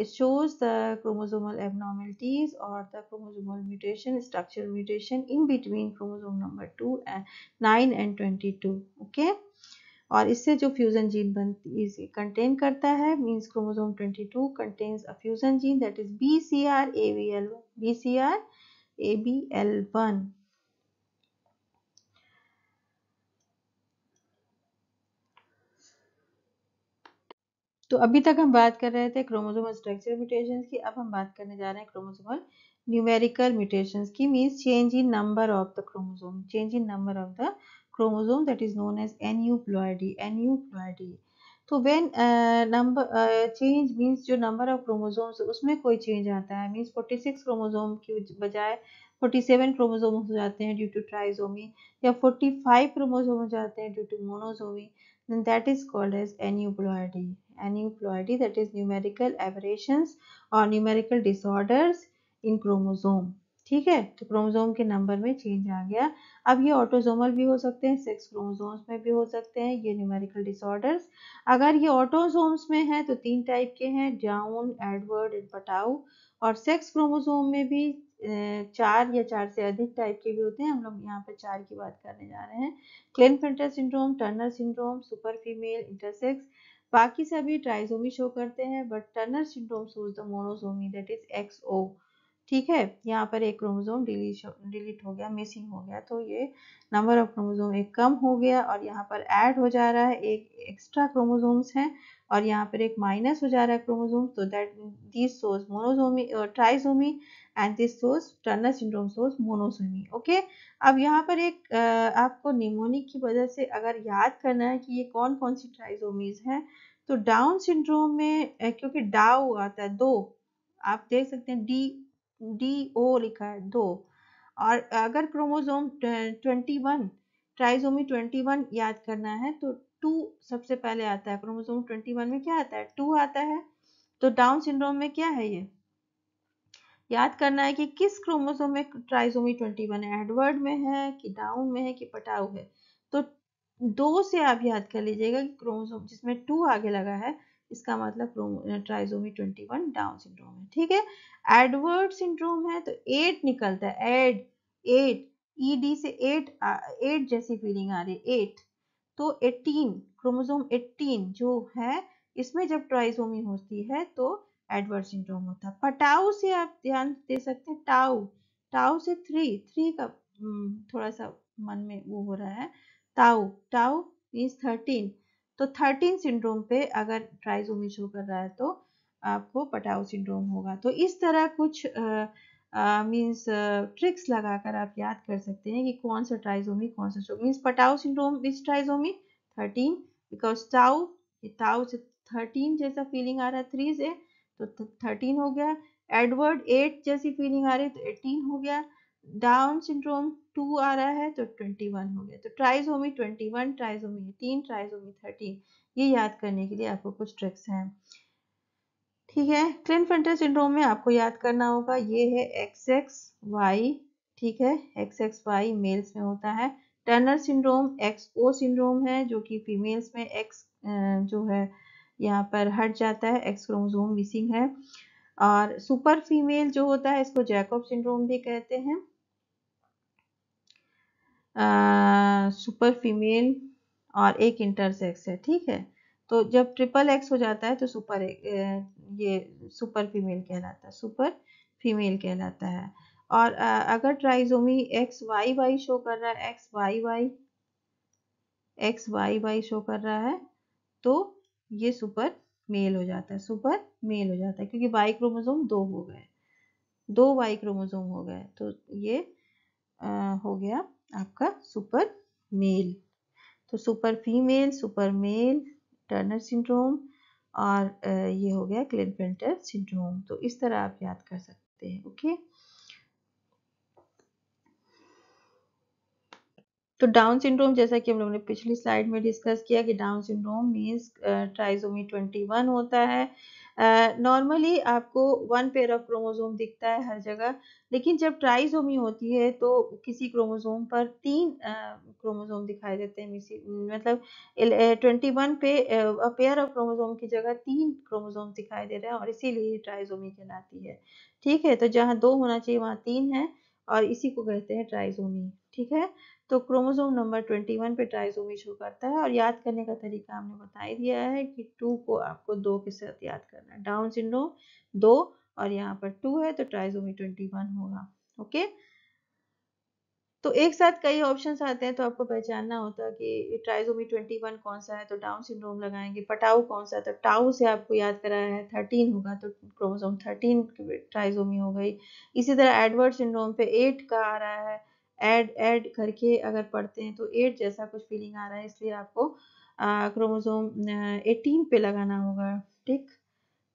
it shows the chromosomal abnormalities और the chromosomal mutation structure mutation in between chromosome number 2 9 and 22 okay okay? और इससे जो फ्यूजन जीन बनती कंटेन करता है means chromosome 22 contains a fusion gene that is B C R A V L B C R A B L one तो अभी तक हम बात कर रहे थे क्रोमोसोमल स्ट्रक्चर म्यूटेशंस की अब हम बात करने जा रहे हैं क्रोमोसोमल न्यूमेरिकल म्यूटेशंस की means change in number of the chromosome change in number of the chromosome that is known as aneuploidy aneuploidy तो वेन नंबर चेंज मीन्स जो नंबर ऑफ क्रोमोजोम उसमें कोई चेंज आता है मीन्स 46 सिक्स क्रोमोजोम की बजाय 47 seven chromosome हो जाते हैं ड्यू टू ट्राइजोमी या 45 फाइव क्रोमोजोम हो जाते हैं due to monosomy then that is called as aneuploidy aneuploidy that is numerical aberrations और न्यूमेरिकल डिसऑर्डर्स इन क्रोमोजोम ठीक है तो क्रोमोजोम के नंबर में चेंज आ गया अब ये ऑटोजोमल भी हो सकते हैं सेक्स क्रोमोजोम्स में भी हो सकते हैं ये न्यूमेरिकल डिसऑर्डर्स अगर ये ऑटोजोम्स में है तो तीन टाइप के हैं डाउन एडवर्ड एंड पटाऊ और सेक्स क्रोमोजोम में भी चार या चार से अधिक टाइप के भी होते हैं हम लोग यहाँ पर चार की बात करने जा रहे हैं Klinefelter syndrome Turner syndrome super female intersex बाकी सभी ट्राइजोमी शो करते हैं but Turner syndrome shows the monosomy that is X O ठीक है यहाँ पर एक क्रोमोजोम डिलीट हो गया मिसिंग हो गया तो ये नंबर ऑफ क्रोमोजोम एक कम हो गया और यहाँ पर ऐड हो जा रहा है एक एक्स्ट्रा क्रोमोजोम्स हैं और यहाँ पर एक माइनस हो जा रहा है क्रोमोजोम तो that this shows monosomy trisomy and this shows Turner syndrome shows monosomy okay अब यहाँ पर एक आपको निमोनिक की वजह से अगर याद करना है कि ये कौन कौन सी ट्राइजोमीज हैं तो डाउन सिंड्रोम में क्योंकि डाउ आता है दो आप देख सकते हैं डी डी ओ लिखा है दो और अगर chromosome twenty one trisomy twenty one याद करना है तो टू सबसे पहले आता है क्रोमोजोम ट्वेंटी वन में क्या आता है टू आता है तो डाउन सिंड्रोम में क्या है ये याद करना है कि किस क्रोमोसोम में ट्राइजोमी 21 है एडवर्ड में है कि डाउन में है कि पटाऊ है तो दो से आप याद कर लीजिएगा कि क्रोमोसोम जिसमें टू आगे लगा है इसका मतलब ट्राइजोमी 21 डाउन सिंड्रोम है ठीक है एडवर्ड सिंड्रोम है तो एट निकलता है एड एट ई डी से एट एट जैसी फीलिंग आ रही है एट तो एटीन क्रोमोजोम एटीन जो है इसमें जब ट्राइजोमी होती है तो एडवर्ड सिंड्रोम होता है पटाऊ से आप ध्यान दे सकते हैं टाऊ टाऊ से थ्री थ्री का थोड़ा सा मन में वो हो रहा है ताऊ टाउ मीन्स थर्टीन तो थर्टीन सिंड्रोम पे अगर ट्राइजोमी शो कर रहा है तो आपको पटाओ सिंड्रोम होगा तो इस तरह कुछ मीन्स ट्रिक्स लगाकर आप याद कर सकते हैं कि कौन सा ट्राइजोमी कौन सा show means Patau syndrome which trisomy thirteen because tau tau से थर्टीन जैसा फीलिंग आ रहा है थ्री से तो थर्टीन हो गया एडवर्ड एट जैसी फीलिंग आ रही है तो एटीन हो गया डाउन सिंड्रोम टू आ रहा है तो ट्वेंटी वन हो गया तो ट्राइजोमी ट्वेंटी वन ट्राइजोमी तीन ट्राइजोमी थर्टीन ये याद करने के लिए आपको कुछ ट्रिक्स हैं ठीक है फंटर सिंड्रोम में आपको याद करना होगा ये है एक्स एक्स वाई ठीक है एक्स एक्स वाई मेल्स में होता है Turner syndrome X O syndrome है जो कि फीमेल्स में एक्स जो है यहाँ पर हट जाता है एक्स क्रोमोसोम मिसिंग है और सुपर फीमेल जो होता है इसको जैकोब सिंड्रोम भी कहते हैं सुपर फीमेल और एक इंटरसेक्स है ठीक है तो जब ट्रिपल एक्स हो जाता है तो सुपर ये सुपर फीमेल कहलाता है सुपर फीमेल कहलाता है और अगर trisomy X Y Y show कर रहा है X Y Y X Y Y show कर रहा है तो ये सुपर मेल हो जाता है सुपर मेल हो जाता है क्योंकि वाई क्रोमोजोम दो हो गए दो वाई क्रोमोजोम हो गए तो ये आ, हो गया आपका सुपर मेल तो super female super male Turner syndrome और ये हो गया क्लिनपेंटर सिंड्रोम तो इस तरह आप याद कर सकते हैं ओके तो डाउन सिंड्रोम जैसा कि हम लोगों ने पिछली स्लाइड में डिस्कस किया कि Down syndrome means trisomy twenty one होता है नॉर्मली आपको वन पेयर ऑफ क्रोमोजोम दिखता है हर जगह लेकिन जब ट्राइजोमी होती है तो किसी क्रोमोजोम पर तीन क्रोमोजोम दिखाई देते हैं मतलब ट्वेंटी वन पे पेयर ऑफ क्रोमोजोम की जगह तीन क्रोमोजोम दिखाई दे रहे हैं और इसीलिए ट्राइजोमी कहलाती है ठीक है तो जहाँ दो होना चाहिए वहाँ तीन है और इसी को कहते हैं ट्राइजोमी ठीक है तो क्रोमोसोम नंबर 21 पे ट्राइजोमी शो करता है और याद करने का तरीका हमने बता ही दिया है कि टू को आपको दो के साथ याद करना है डाउन सिंड्रोम दो और यहाँ पर टू है तो ट्राइजोमी 21 होगा ओके तो एक साथ कई ऑप्शंस आते हैं तो आपको पहचानना होता है कि ट्राइजोमी 21 कौन सा है तो डाउन सिंड्रोम लगाएंगे पटाऊ कौन सा है तो टाऊ से आपको याद कराया है थर्टीन होगा तो क्रोमोसोम थर्टीन ट्राइजोमी हो गई इसी तरह एडवर्ड सिंड्रोम पे एट का आ रहा है ऐड ऐड करके अगर पढ़ते हैं तो एड जैसा कुछ फीलिंग आ रहा है इसलिए आपको क्रोमोजोम एटीन पे लगाना होगा ठीक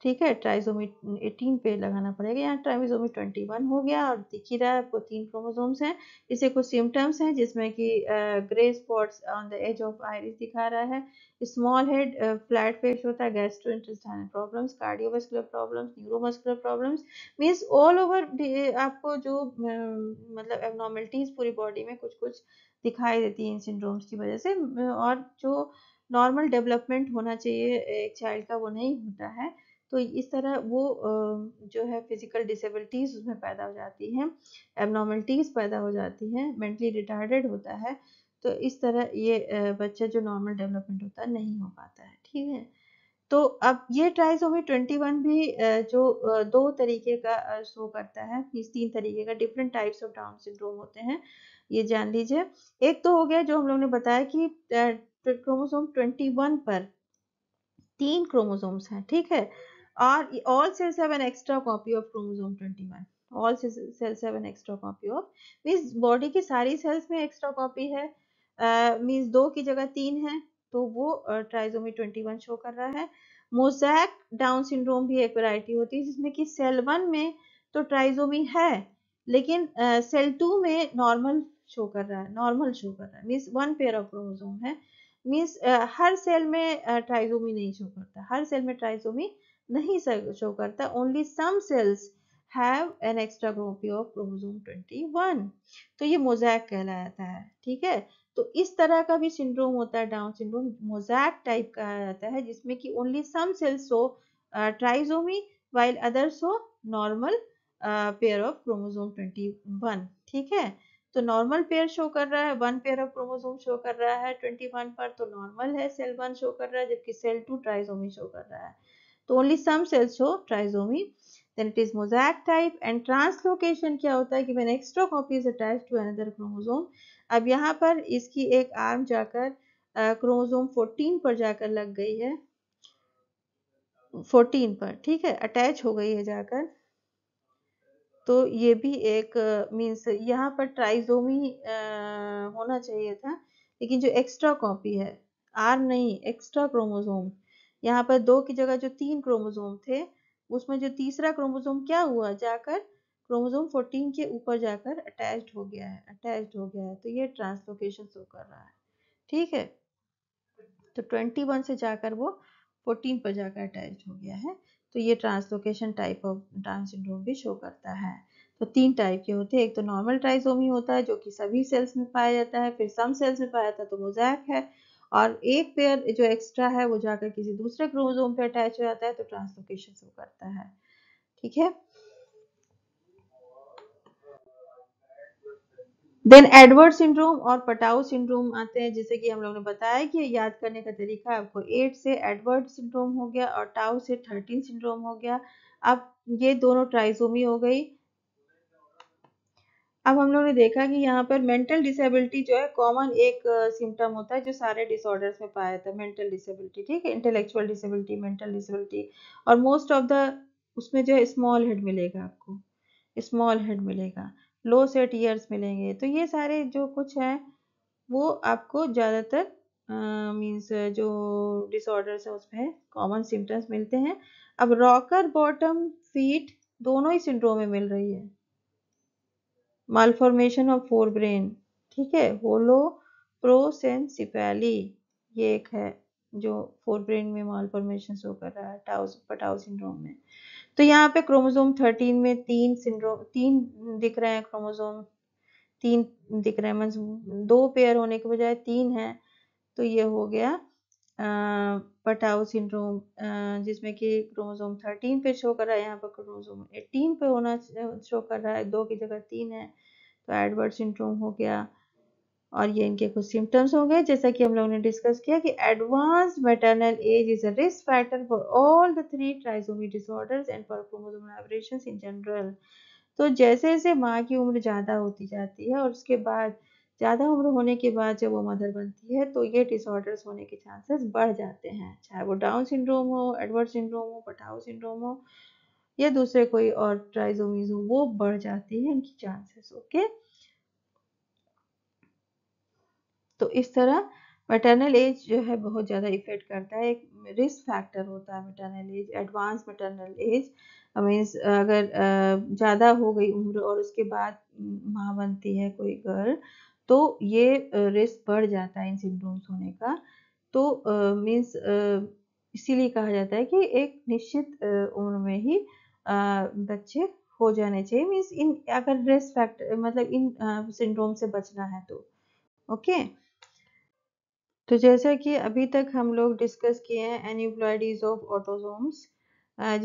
ठीक है ट्राइजोमी एटीन पे लगाना पड़ेगा यहाँ ट्राइजोमी ट्वेंटी वन हो गया और दिख ही रहा है आपको तीन क्रोमोजोम्स हैं इसे कुछ सिम्टम्स हैं जिसमें कि grey spots on the edge of iris दिखा रहा है स्मॉल हेड फ्लैट फेस होता है gastrointestinal problems cardiovascular problems neuromuscular problems means all over आपको जो मतलब एबनॉर्मेलिटीज पूरी बॉडी में कुछ कुछ दिखाई देती है इन सिंड्रोम्स की वजह से और जो नॉर्मल डेवलपमेंट होना चाहिए एक चाइल्ड का वो नहीं होता है तो इस तरह वो जो है फिजिकल डिसेबिलिटीज़ उसमें पैदा हो जाती हैं एबनॉर्मलिटीज़ पैदा हो जाती हैं मेंटली रिटार्डेड होता है तो इस तरह ये बच्चा जो नॉर्मल डेवलपमेंट होता है नहीं हो पाता है ठीक है तो अब ये ट्वेंटी 21 भी जो दो तरीके का शो करता है मीस तीन तरीके का different types of Down syndrome होते हैं ये जान लीजिए एक तो हो गया जो हम लोग ने बताया कि क्रोमोसोम 21 पर तीन क्रोमोसोम्स हैं ठीक है are all cells have an extra copy of chromosome 21 all cells have an extra copy of means body के सारी cells में extra copy है uh, दो की जगह तीन है तो वो ट्राइजोमी ट्वेंटी वन शो कर रहा है मोजैक डाउन सिंड्रोम भी एक वैरायटी होती है जिसमें कि सेल वन में तो ट्राइजोमी है लेकिन सेल uh, टू में नॉर्मल शो कर रहा है नॉर्मल शो कर रहा है means one pair of chromosome है मीन्स uh, हर सेल में ट्राइजोमी uh, नहीं शो करता हर सेल में ट्राइजोमी नहीं शो करता only some cells have an extra copy of chromosome 21 तो ये मोजैक कहलाता है ठीक है तो इस तरह का भी सिंड्रोम होता है डाउन सिंड्रोम मोजैक टाइप कहा जाता है जिसमें कि only some cells show trisomy while other show normal pair of chromosome 21 ठीक है तो नॉर्मल पेयर शो कर रहा है one pair of chromosome show कर रहा है 21 पर तो नॉर्मल है सेल वन शो कर रहा है जबकि सेल टू ट्राइजोमी शो कर रहा है तो ओनली सम सेल्स हो trisomy then it is mosaic type and translocation क्या होता है कि मैंने extra copy is attach to another chromosome अब यहाँ पर इसकी एक आर्म जाकर क्रोमोजोम uh, 14 पर जाकर लग गई है 14 पर ठीक है अटैच हो गई है जाकर तो ये भी एक मींस uh, यहाँ पर ट्राइजोमी uh, होना चाहिए था लेकिन जो एक्स्ट्रा कॉपी है आर नहीं एक्स्ट्रा क्रोमोजोम यहाँ पर दो की जगह जो तीन क्रोमोजोम थे उसमें जो तीसरा क्रोमोजोम क्या हुआ जाकर क्रोमोजोम 14 के ऊपर जाकर अटैच्ड हो गया है अटैच्ड हो गया है तो ये ट्रांसलोकेशन शो कर रहा है ठीक है तो 21 से जाकर वो 14 पर जाकर अटैच हो गया है तो ये translocation type of Down syndrome भी शो करता है तो तीन टाइप के होते हैं एक तो नॉर्मल ट्राइजोमी होता है जो कि सभी सेल्स में पाया जाता है फिर सम सेल्स में पाया जाता है तो मोजैक है और एक पेयर जो एक्स्ट्रा है वो जाकर किसी दूसरे क्रोमोजोम पे अटैच हो जाता है तो ट्रांसलोकेशन वो करता है ठीक है देन एडवर्ड सिंड्रोम और पटाऊ सिंड्रोम आते हैं जैसे कि हम लोग ने बताया कि याद करने का तरीका आपको एट से एडवर्ड सिंड्रोम हो गया और टाउ से थर्टीन सिंड्रोम हो गया अब ये दोनों ट्राइजोमी हो गई अब हम लोग ने देखा कि यहाँ पर मेंटल डिसेबिलिटी जो है कॉमन एक सिम्टम होता है जो सारे डिसऑर्डर्स में पाया जाता है मेंटल डिसेबिलिटी ठीक है इंटेलेक्चुअल डिसेबिलिटी मेंटल डिसेबिलिटी और मोस्ट ऑफ द उसमें जो है स्मॉल हेड मिलेगा आपको स्मॉल हेड मिलेगा लो सेट ईयर्स मिलेंगे तो ये सारे जो कुछ हैं वो आपको ज़्यादातर मीन्स uh, जो डिसऑर्डर्स है उसमें कॉमन सिम्टम्स मिलते हैं अब रॉकर बॉटम फीट दोनों ही सिंड्रोम में मिल रही है मालफॉर्मेशन ऑफ फोर ब्रेन ठीक है होलो प्रोसेंसिपैली ये एक है जो फोर ब्रेन में मालफॉर्मेशन शो कर रहा है टाउस पटाउ सिंड्रोम में तो यहाँ पे क्रोमोसोम थर्टीन में तीन सिंड्रोम तीन दिख रहे हैं क्रोमोसोम तीन दिख रहे हैं मीन्स दो पेयर होने के बजाय तीन है तो ये हो गया पटाओ सिंड्रोम जिसमें कि क्रोमोसोम 13 पे शो कर रहा है यहाँ पर क्रोमोसोम 18 पे होना शो कर रहा है दो की जगह तीन है तो एडवर्ड सिंड्रोम हो गया और ये इनके कुछ सिम्टम्स हो गए जैसा कि हम लोगों ने डिस्कस किया कि advance maternal age is a risk factor for all the three trisomy disorders and for chromosome aberrations in general तो जैसे जैसे माँ की उम्र ज़्यादा होती जाती है और उसके बाद ज़्यादा उम्र होने के बाद जब वो मदर बनती है तो ये डिसऑर्डर्स होने के चांसेस बढ़ जाते हैं चाहे वो डाउन सिंड्रोम हो एडवर्ड सिंड्रोम हो पटाओ सिंड्रोम हो या दूसरे कोई और ट्राइजोमीज हो वो बढ़ जाती है इनकी चांसेस ओके तो इस तरह मेटरनल एज जो है बहुत ज़्यादा इफेक्ट करता है एक रिस्क फैक्टर होता है maternal age advance maternal age means अगर ज़्यादा हो गई उम्र और उसके बाद माँ बनती है कोई गर्ल तो ये रिस्क बढ़ जाता है इन सिंड्रोम्स होने का तो मीन्स इसीलिए कहा जाता है कि एक निश्चित उम्र में ही बच्चे हो जाने चाहिए मीन्स इन अगर रिस्क फैक्टर मतलब इन सिंड्रोम से बचना है तो ओके तो जैसा कि अभी तक हम लोग डिस्कस किए हैं एन्यूप्लॉइडीज ऑफ ऑटोजोम्स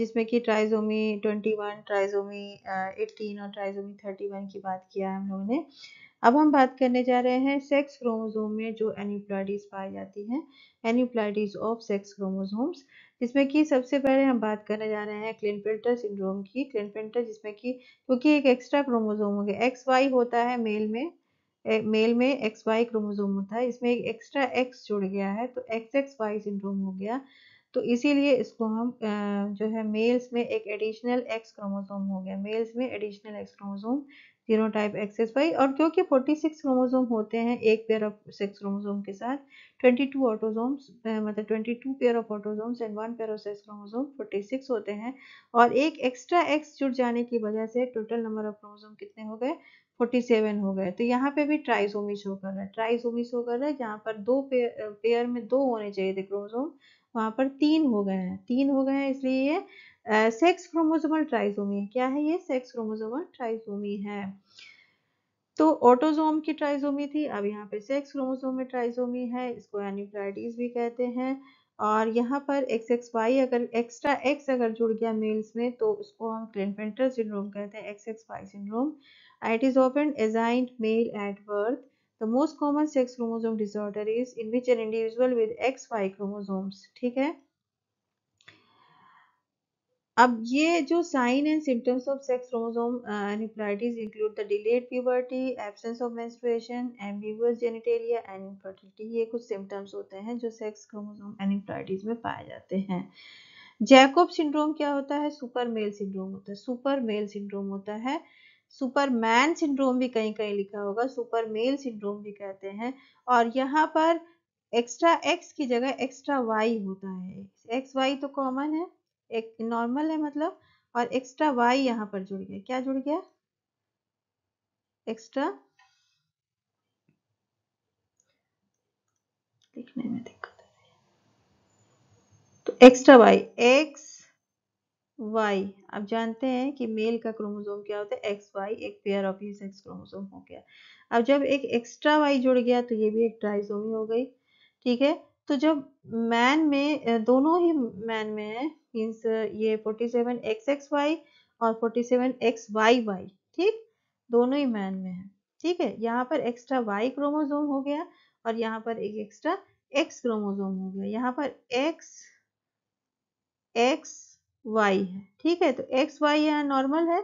जिसमें कि ट्राइजोमी 21, ट्राइजोमी 18 और ट्राइजोमी 31 की बात किया है हम लोगों ने अब हम बात करने जा रहे हैं सेक्स क्रोमोजोम में जो एन्यूप्लाइडीज पाई जाती हैं एन्यूप्लाइडीज ऑफ सेक्स क्रोमोजोम्स जिसमें कि सबसे पहले हम बात करने जा रहे हैं क्लिनपेंटर सिंड्रोम की क्लिनपेंटर जिसमें कि क्योंकि एक एक्स्ट्रा क्रोमोजोम हो गया एक्स वाई होता है मेल में मेल में एक्स वाई क्रोमोजोम होता है इसमें एक एक्स्ट्रा एक्स जुड़ गया है तो एक्स एक्स वाई सिंड्रोम हो गया तो इसीलिए इसको हम जो है मेल्स में एक एडिशनल एक्स क्रोमोसोम हो गया मेल्स में additional X chromosome genotype excess Y और क्योंकि 46 सिक्स क्रोमोजोम होते हैं एक पेयर ऑफ सेक्स क्रोमोजोम के साथ 22 ऑटोजोम्स मतलब 22 pair of autosomes and one pair of sex chromosome 46 होते हैं और एक एक्स्ट्रा एक्स जुड़ जाने की वजह से टोटल नंबर ऑफ क्रोमोजोम कितने हो गए 47 हो गए तो यहाँ पे भी ट्राइसोमी शो कर रहा है ट्राइसोमी शो कर रहा है जहाँ पर दो पेयर में दो होने चाहिए थे क्रोमोजोम वहाँ पर तीन हो गए हैं तीन हो गए हैं इसलिए ये सेक्स क्रोमोजोमल ट्राइजोमी क्या है ये सेक्स क्रोमोजोमल ट्राइजोमी है तो ऑटोजोम की ट्राइजोमी थी अब यहाँ पे सेक्स क्रोमोजोम में ट्राइजोमी है इसको एनिप्लाइटीज भी कहते हैं और यहाँ पर एक्स एक्स वाई अगर एक्स्ट्रा एक्स अगर जुड़ गया मेल्स में तो उसको हम क्लिनफेंटर सिंड्रोम कहते हैं X X Y syndrome it is often assigned male at birth the most common sex chromosome disorder is in which an individual with X Y chromosomes ठीक है अब ये जो sign and symptoms of sex chromosome inequalities include the delayed puberty absence of menstruation ambiguous genitalia and infertility ये कुछ symptoms होते हैं जो सेक्स क्रोमोसोम इनइक्वालिटीज में पाए जाते हैं जैकोब सिंड्रोम क्या होता है सुपर मेल सिंड्रोम होता है सुपर मेल सिंड्रोम होता है सुपरमैन सिंड्रोम भी कहीं कहीं लिखा होगा सुपर मेल सिंड्रोम भी कहते हैं और यहाँ पर एक्स्ट्रा एक्स की जगह एक्स्ट्रा वाई होता है एक्स वाई तो कॉमन है एक नॉर्मल है मतलब और एक्स्ट्रा वाई यहाँ पर जुड़ गया क्या जुड़ गया एक्स्ट्रा लिखने में दिक्कत तो एक्स्ट्रा वाई एक्स वाई आप जानते हैं कि मेल का क्रोमोसोम क्या होता है एक्स वाई एक pair of you sex chromosome हो गया अब जब एक एक्स्ट्रा वाई जुड़ गया तो ये भी एक ट्राइजोमी हो गई ठीक है तो जब मैन में दोनों ही मैन में है मीन्स ये forty seven X X Y और forty seven X Y Y ठीक दोनों ही मैन में है ठीक है यहाँ पर एक्स्ट्रा वाई क्रोमोजोम हो गया और यहाँ पर एक एक्स्ट्रा एक्स क्रोमोजोम हो गया यहाँ पर एक्स एक्स वाई है ठीक है तो एक्स वाई यहाँ नॉर्मल है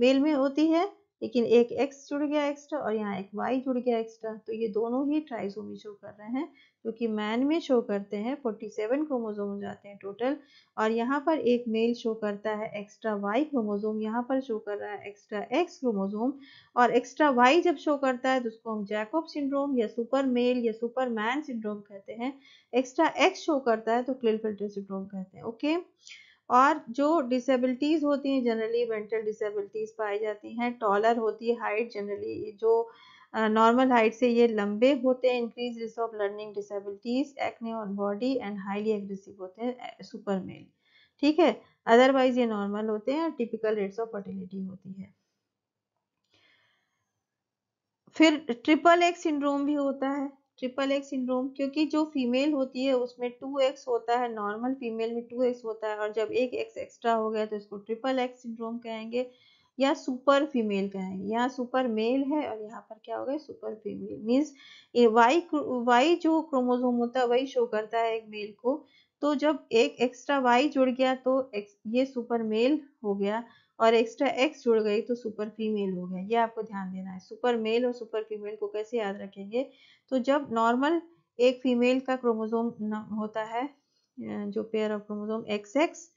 मेल में होती है लेकिन एक x जुड़ गया एक्स्ट्रा और यहाँ एक y जुड़ गया एक्स्ट्रा तो ये दोनों ही ट्राइसोमी शो कर रहे हैं क्योंकि कि मैन में शो करते हैं 47 सेवन क्रोमोजोम जाते हैं टोटल और यहाँ पर एक मेल शो करता है एक्स्ट्रा वाई क्रोमोजोम यहाँ पर शो कर रहा है एक्स्ट्रा एक्स क्रोमोजोम और एक्स्ट्रा वाई जब शो करता है तो उसको हम जैकॉब सिंड्रोम या सुपर मेल या सुपर मैन सिंड्रोम कहते हैं एक्स्ट्रा एक्स शो करता है तो क्लिलफिल्टर सिंड्रोम कहते हैं ओके okay? और जो डिसेबिलिटीज़ होती हैं जनरली मेंटल डिसेबिलिटीज़ पाई जाती हैं टॉलर होती है हाइट जनरली जो नॉर्मल हाइट से ये लंबे होते हैं increase risk of learning disabilities acne on body and highly aggressive होते हैं सुपर मेल ठीक है अदरवाइज ये नॉर्मल होते हैं टिपिकल रेट्स ऑफ फर्टिलिटी होती है फिर ट्रिपल एक्स सिंड्रोम भी होता है ट्रिपल एक्स सिंड्रोम क्योंकि जो फीमेल होती है उसमें टू एक्स होता है नॉर्मल फीमेल में टू एक्स होता है और जब एक एक्स एक्स्ट्रा हो गया तो इसको ट्रिपल एक्स सिंड्रोम कहेंगे या सुपर फीमेल कहेंगे यहाँ सुपर मेल है और यहाँ पर क्या हो गया super female means Y Y जो क्रोमोजोम होता है वही शो करता है एक मेल को तो जब एक एक्स्ट्रा वाई जुड़ गया तो ये सुपर मेल हो गया और एक्स्ट्रा एक्स जुड़ गई तो सुपर फीमेल हो गया ये आपको ध्यान देना है सुपर मेल और सुपर फीमेल को कैसे याद रखेंगे तो जब नॉर्मल एक फीमेल का क्रोमोजोम होता है जो pair of chromosome X X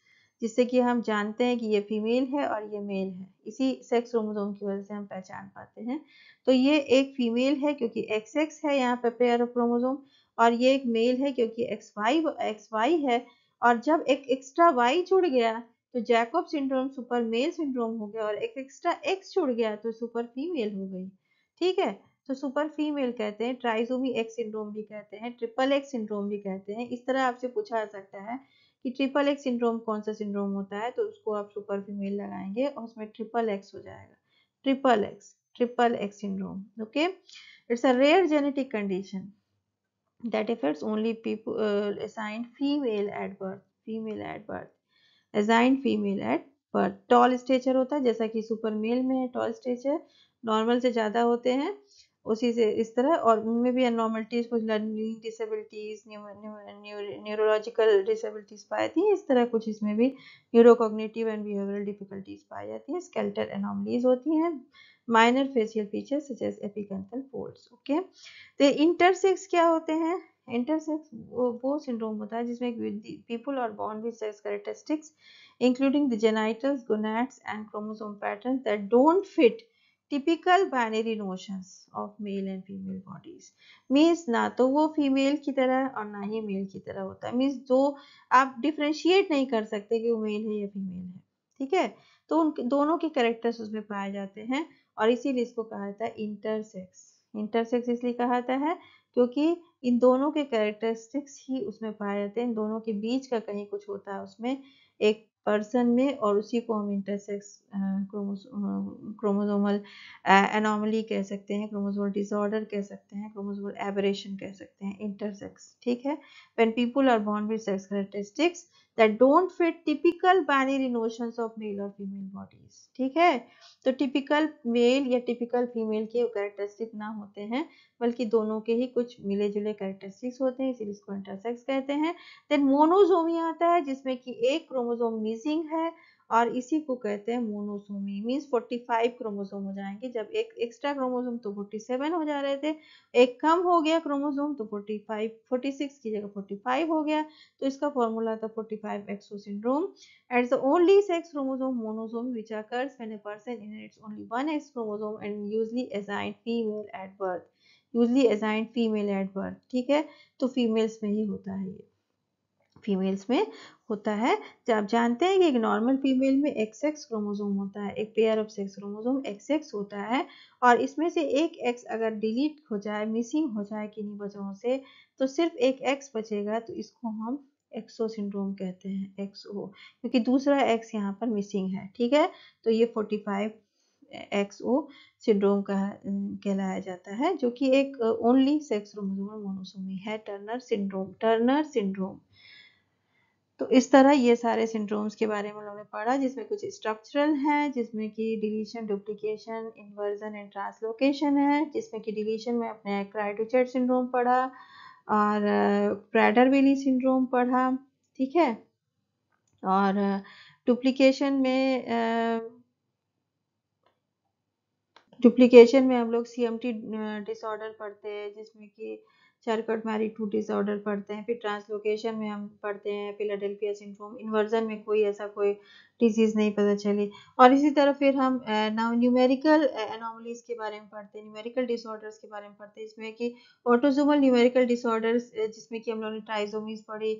जिससे कि हम जानते हैं कि ये फीमेल है और ये मेल है इसी सेक्स क्रोमोजोम की वजह से हम पहचान पाते हैं तो ये एक फीमेल है क्योंकि एक्स एक्स है यहाँ पे पेयर ऑफ क्रोमोजोम और ये एक मेल है क्योंकि एक्स वाई एक्स वाई है और जब एक एक्स्ट्रा वाई जुड़ गया तो Jacob syndrome super male syndrome हो गया और एक एक्स्ट्रा एक्स छुड़ गया तो सुपर फीमेल हो गई ठीक है तो सुपर फीमेल कहते हैं ट्राइजोमी एक्स सिंड्रोम भी कहते हैं ट्रिपल एक्स सिंड्रोम भी कहते हैं इस तरह आपसे पूछा जा सकता है कि ट्रिपल एक्स सिंड्रोम कौन सा सिंड्रोम होता है तो उसको आप सुपर फीमेल लगाएंगे और उसमें ट्रिपल एक्स हो जाएगा triple X triple X syndrome okay it's a rare genetic condition that affects only people assigned female at birth female at birth assigned female at birth tall stature होता है जैसा कि super mail में है tall stature normal से ज़्यादा होते हैं उसी से इस तरह और उनमें भी अनॉर्मलिटीज़ कुछ लर्निंग डिसेबिलिटीज़ न्यूरोलॉजिकल डिसेबिलिटीज़ पाई जाती हैं इस तरह कुछ इसमें भी न्यूरोकोग्नेटिव एंड बिहेवियरल डिफिकल्टीज पाई जाती हैं स्केल्टर एनॉमलीज होती हैं minor facial features such as epicanthal folds okay तो इंटरसेक्स क्या होते हैं इंटरसेक्स वो सिंड्रोम होता है जिसमें people are born with sex characteristics including the genitals gonads and chromosome patterns that don't fit typical binary notions of male and female bodies means ना तो वो फीमेल की तरह और ना ही मेल की तरह होता है मीन्स दो आप डिफ्रेंशिएट नहीं कर सकते कि वो मेल है या फीमेल है ठीक है तो उन दोनों के करेक्टर्स उसमें पाए जाते हैं और इसीलिए इसको कहा जाता है इंटरसेक्स इंटरसेक्स इसलिए कहा जाता है क्योंकि इन दोनों के कैरेक्टरिस्टिक्स ही उसमें पाए जाते हैं इन दोनों के बीच का कहीं कुछ होता है उसमें एक पर्सन में और उसी को हम इंटरसेक्स क्रोमोसोमल एनोमली कह सकते हैं क्रोमोसोमल डिसऑर्डर कह सकते हैं क्रोमोसोमल एबरेशन कह सकते हैं इंटरसेक्स ठीक है when people are born with sex characteristics that don't fit typical binary notions of male or female bodies ठीक है तो typical male या typical female के characteristics ना होते हैं बल्कि दोनों के ही कुछ मिले जुले characteristics होते हैं इसीलिए इसको intersex कहते हैं then monosomy आता है जिसमें कि एक chromosome missing है और इसी को कहते हैं मोनोसोमी मीन्स 45 क्रोमोसोम हो जाएंगे जब एक एक्स्ट्रा क्रोमोसोम तो 47 हो जा रहे थे एक कम हो गया क्रोमोसोम तो 45 46 की जगह 45 हो गया तो इसका फॉर्मूला था 45 XO syndrome at the only sex chromosome monosome which occurs when a person inherits only one X chromosome and usually assigned female at birth usually assigned female at birth ठीक है तो फीमेल्स में ही होता है ये females में होता है जब आप जानते हैं कि एक नॉर्मल फीमेल में एक्स एक्स क्रोमोजोम होता है एक pair of sex chromosome X X होता है और इसमें से एक एक्स अगर डिलीट हो जाए मिसिंग हो जाए किन्हीं वजहों से तो सिर्फ एक एक्स बचेगा तो इसको हम एक्सो सिंड्रोम कहते हैं एक्सओ क्योंकि दूसरा एक्स यहाँ पर मिसिंग है ठीक है तो ये फोर्टी फाइव एक्सओ सिंड्रोम कहा कहलाया जाता है जो कि एक ओनली सेक्स क्रोमोसोमल मोनोसोमी है टर्नर सिंड्रोम टर्नर सिंड्रोम तो इस तरह ये सारे सिंड्रोम्स के बारे में उन्होंने पढ़ा जिसमें कुछ स्ट्रक्चरल है जिसमें कि deletion duplication inversion and translocation है जिसमें कि डिलीशन में अपने क्राइडोचेट सिंड्रोम पढ़ा और ब्रैडर वेली सिंड्रोम पढ़ा ठीक है और डुप्लीकेशन में डुप्लीकेशन में हम लोग सी डिसऑर्डर पढ़ते हैं जिसमें कि मैरी टू डिसऑर्डर पढ़ते हैं फिर ट्रांसलोकेशन में हम पढ़ते हैं फिलाडेल्फिया सिंड्रोम इन्वर्जन में कोई ऐसा कोई डिजीज़ नहीं पता चली और इसी तरह फिर हम नाउ न्यूमेरिकल एनोमलीज के बारे में पढ़ते हैं न्यूमेरिकल डिसऑर्डर्स के बारे में पढ़ते हैं जिसमें कि ऑटोजोमल न्यूमेरिकल डिसऑर्डर्स जिसमें कि हम लोगों ने ट्राइजोमीज पढ़ी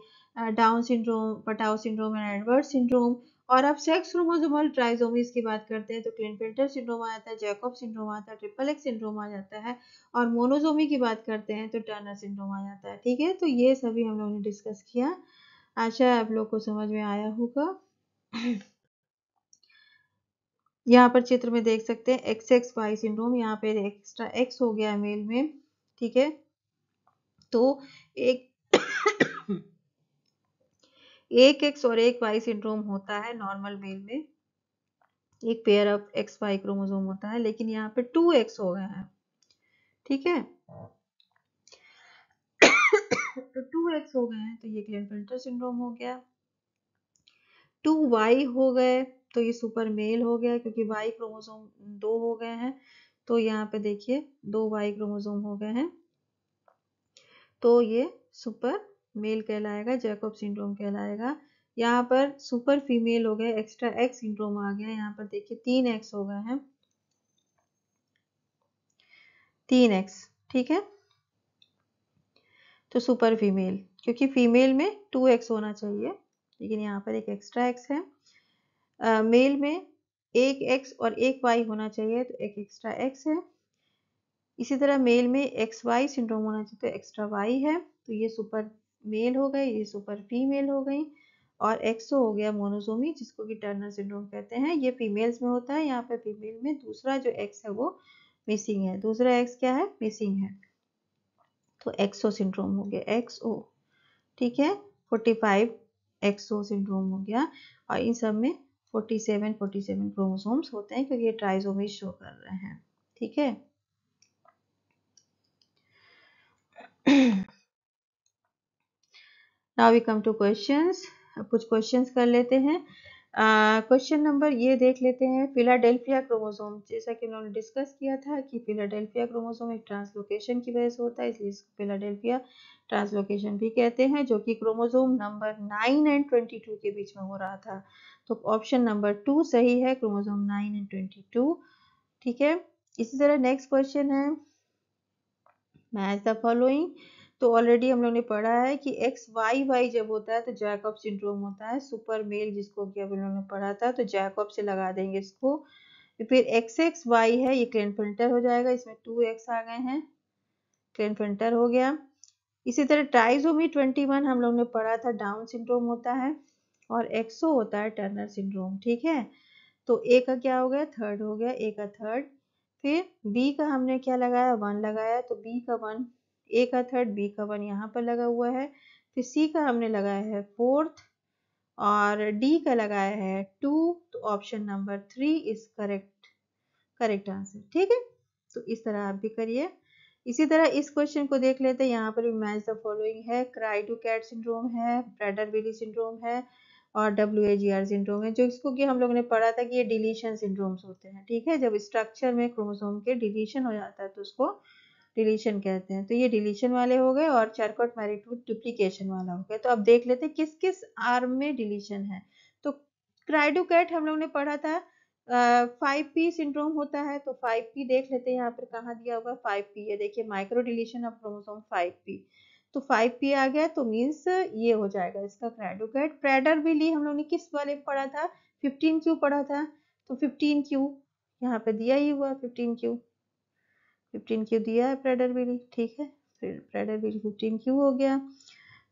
Down syndrome Patau syndrome and Edward syndrome और अब सेक्स क्रोमोजोमल ट्राइजोमीज की बात करते हैं तो क्लिनफिल्टर सिंड्रोम आ जाता है जैकॉब सिंड्रोम आता है ट्रिपल एक्स सिंड्रोम आ जाता है और मोनोजोमी की बात करते हैं तो टर्नर सिंड्रोम आ जाता है ठीक है तो ये सभी हम लोगों ने डिस्कस किया आशा है आप लोग को समझ में आया होगा यहाँ पर चित्र में देख सकते हैं एक्स एक्स वाई सिंड्रोम यहाँ पे एक्स्ट्रा एक्स हो गया मेल में ठीक है तो एक एक एक्स और एक वाई सिंड्रोम होता है नॉर्मल मेल में एक pair of X Y chromosome होता है लेकिन यहाँ पे टू एक्स हो गया है ठीक है तो टू एक्स हो गए हैं तो ये क्लियर सिंड्रोम हो गया टू वाई हो गए तो ये सुपर मेल हो गया क्योंकि वाई क्रोमोजोम दो हो गए हैं तो यहाँ पे देखिए दो वाई क्रोमोजोम हो गए हैं तो ये सुपर मेल कहलाएगा जैकब सिंड्रोम कहलाएगा यहाँ पर सुपर फीमेल हो गया एक्स्ट्रा एक्स सिंड्रोम आ गया यहाँ पर देखिए तीन एक्स हो गए हैं तीन एक्स ठीक है तो सुपर फीमेल क्योंकि फीमेल में टू एक्स होना चाहिए लेकिन यहाँ पर एक एक्स्ट्रा एक्स है मेल में एक एक्स और एक वाई होना चाहिए तो एक एक्स्ट्रा एक्स है इसी तरह मेल में एक्स वाई सिंड्रोम होना चाहिए तो एक्स्ट्रा वाई है तो ये सुपर मेल हो गए ये सुपर फीमेल हो गई और एक्सो हो गया मोनोसोमी जिसको कि टर्नर सिंड्रोम कहते हैं ये फीमेल्स में होता है यहाँ पे फीमेल में दूसरा जो एक्स है वो मिसिंग है दूसरा एक्स क्या है मिसिंग है तो एक्सो सिंड्रोम हो गया एक्सओ ठीक है फोर्टी फाइव एक्सो सिंड्रोम हो गया और इन सब में forty seven forty seven chromosomes होते हैं क्योंकि ये ट्राइजोमी शो कर रहे हैं ठीक है now we come to questions कुछ क्वेश्चंस कर लेते हैं क्वेश्चन uh, नंबर ये देख लेते हैं फिलाडेल्फिया क्रोमोसोम जैसा कि उन्होंने डिस्कस किया था कि फिलाडेल्फिया क्रोमोसोम एक ट्रांसलोकेशन की वजह से होता है इसलिए इसको फिलाडेल्फिया ट्रांसलोकेशन भी कहते हैं जो कि chromosome number nine and twenty two के बीच में हो रहा था तो ऑप्शन नंबर टू सही है chromosome nine and twenty two ठीक है इसी तरह नेक्स्ट क्वेश्चन है मैच द फॉलोइंग तो ऑलरेडी हम लोग ने पढ़ा है कि एक्स वाई वाई जब होता है तो जैकअप सिंड्रोम होता है सुपर मेल जिसको कि हम लोगों पढ़ा था तो जैकअप से लगा देंगे इसको फिर एक्स एक्स वाई है ये फिल्टर हो जाएगा इसमें टू एक्स आ गए हैं फिल्टर हो गया इसी तरह ट्राइजोमी ट्वेंटी वन हम लोग ने पढ़ा था डाउन सिंड्रोम होता है और एक्सो होता है टर्नर सिंड्रोम ठीक है तो ए का क्या हो गया थर्ड हो गया ए का थर्ड फिर बी का हमने क्या लगाया वन लगाया तो बी का वन ए का थर्ड बी का वन यहाँ पर लगा हुआ है फिर सी का हमने लगाया है फोर्थ और डी का लगाया है टू तो option number three is correct correct answer ठीक है तो इस तरह आप भी करिए इसी तरह इस क्वेश्चन को देख लेते हैं यहाँ पर भी मैच द फॉलोइंग है क्राई टू कैट सिंड्रोम है ब्रेडर विली सिंड्रोम है और W A G R syndrome है जो इसको कि हम लोगों ने पढ़ा था कि ये डिलीशन सिंड्रोम्स होते हैं ठीक है जब स्ट्रक्चर में क्रोमोसोम के डिलीशन हो जाता है तो उसको डिलीशन कहते हैं तो ये डिलीशन वाले हो गए और चारकोट मैरिट मैरिटूड डुप्लीकेशन वाला हो गया तो अब देख लेते हैं किस किस आर्म में डिलीशन है तो क्राइडोकैट हम लोग ने पढ़ा था फाइव पी सिंड्रोम होता है तो फाइव पी देख लेते हैं यहाँ पर कहाँ दिया हुआ फाइव पी ये देखिए microdeletion of chromosome five P तो फाइव पी आ गया तो मीन्स ये हो जाएगा इसका क्राइडोकैट प्रेडर भी ली हम लोग ने किस वाले पढ़ा था फिफ्टीन क्यू पढ़ा था तो फिफ्टीन क्यू यहाँ पे दिया ही हुआ फिफ्टीन क्यू फिफ्टीन क्यू दिया है प्रेडरविली ठीक है फिर प्रेडरविली फिफ्टीन क्यू हो गया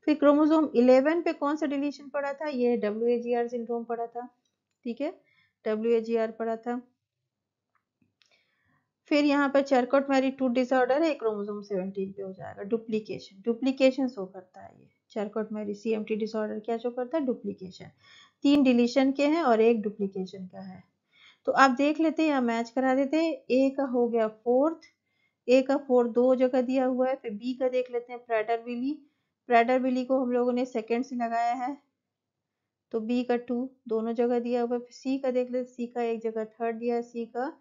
फिर क्रोमोजोम इलेवन पे कौन सा डिलीशन पड़ा था ये W A G R syndrome पड़ा था ठीक है डब्ल्यू ए जी आर पड़ा था फिर यहाँ पर चरकोट मैरी टू डिसऑर्डर है क्रोमोजोम 17 पे हो जाएगा डुप्लीकेशन डुप्लीकेशन शो करता है ये Charcot Marie C CMT disorder क्या शो करता है डुप्लीकेशन तीन डिलीशन के हैं और एक डुप्लीकेशन का है तो आप देख लेते हैं या मैच करा देते ए का हो गया फोर्थ ए का फोर दो जगह दिया हुआ है फिर बी का देख लेते हैं प्रेडर बिली प्रेडर बिली को हम लोगों ने सेकेंड से लगाया है तो बी का टू दोनों जगह दिया हुआ है फिर सी का देख लेते सी का एक जगह थर्ड दिया है सी का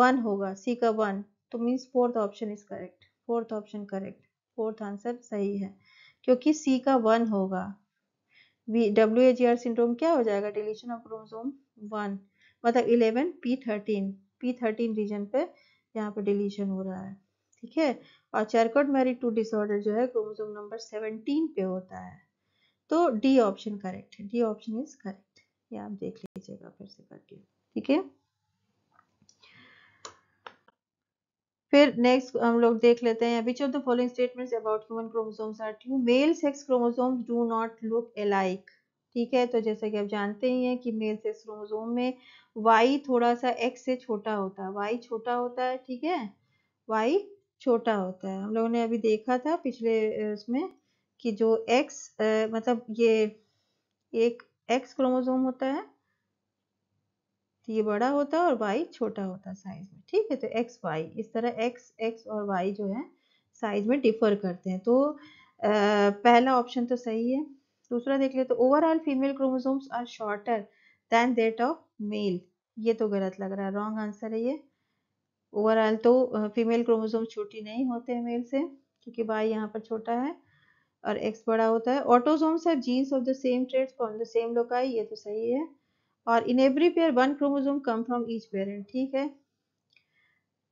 वन होगा सी का वन तो means fourth option is correct fourth option correct fourth answer सही है क्योंकि सी का वन होगा डब्ल्यू एच आर सिंड्रोम क्या हो जाएगा डिलीशन ऑफ क्रोमोसोम वन मतलब eleven P thirteen P thirteen region पे यहाँ पे डिलीशन हो रहा है ठीक है और चैरकोट मैरी टू डिसऑर्डर जो है क्रोमोसोम नंबर सेवनटीन पे होता है तो डी ऑप्शन करेक्ट है डी ऑप्शन इज करेक्ट ये आप देख लीजिएगा फिर से करके ठीक है फिर नेक्स्ट हम लोग देख लेते हैं which of the following statements about human chromosomes are true male sex chromosomes do not look alike ठीक है तो जैसे कि आप जानते ही हैं कि मेल सेक्स क्रोमोजोम में वाई थोड़ा सा एक्स से छोटा होता है वाई छोटा होता है ठीक है वाई छोटा होता है हम लोगों ने अभी देखा था पिछले उसमें कि जो एक्स मतलब ये एक एक्स क्रोमोजोम होता है तो ये बड़ा होता है और वाई छोटा होता है साइज में ठीक है तो एक्स वाई इस तरह एक्स एक्स और वाई जो है साइज में डिफर करते हैं तो आ, पहला ऑप्शन तो सही है दूसरा देख ले तो overall female chromosomes are shorter than that of male ये तो गलत लग रहा है रॉन्ग आंसर है ये ओवरऑल तो फीमेल क्रोमोसोम छोटी नहीं होते हैं मेल से क्योंकि भाई यहाँ पर छोटा है और एक्स बड़ा होता है autosomes have genes of the same traits from the same loci ये तो सही है और in every pair one chromosome come from each parent ठीक है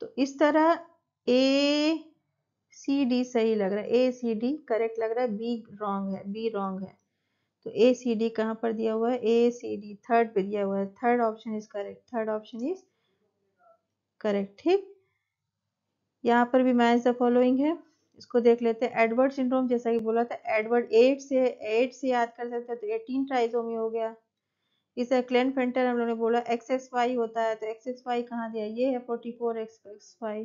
तो इस तरह ए सी डी सही लग रहा है ए सी डी करेक्ट लग रहा है बी रॉन्ग है बी रॉन्ग है तो ए सी डी कहाँ पर दिया हुआ है ए सी डी थर्ड पे दिया हुआ है third option is correct third option is correct ठीक यहाँ पर भी मैच द फॉलोइंग है इसको देख लेते हैं एडवर्ड सिंड्रोम जैसा कि बोला था एडवर्ड एट से एट से याद कर सकते हैं तो एटीन ट्राइजोमी हो गया इसे क्लेन फेंटर हम लोगों ने बोला एक्स एक्स वाई होता है तो एक्स एक्स वाई कहाँ दिया ये है forty four X X Y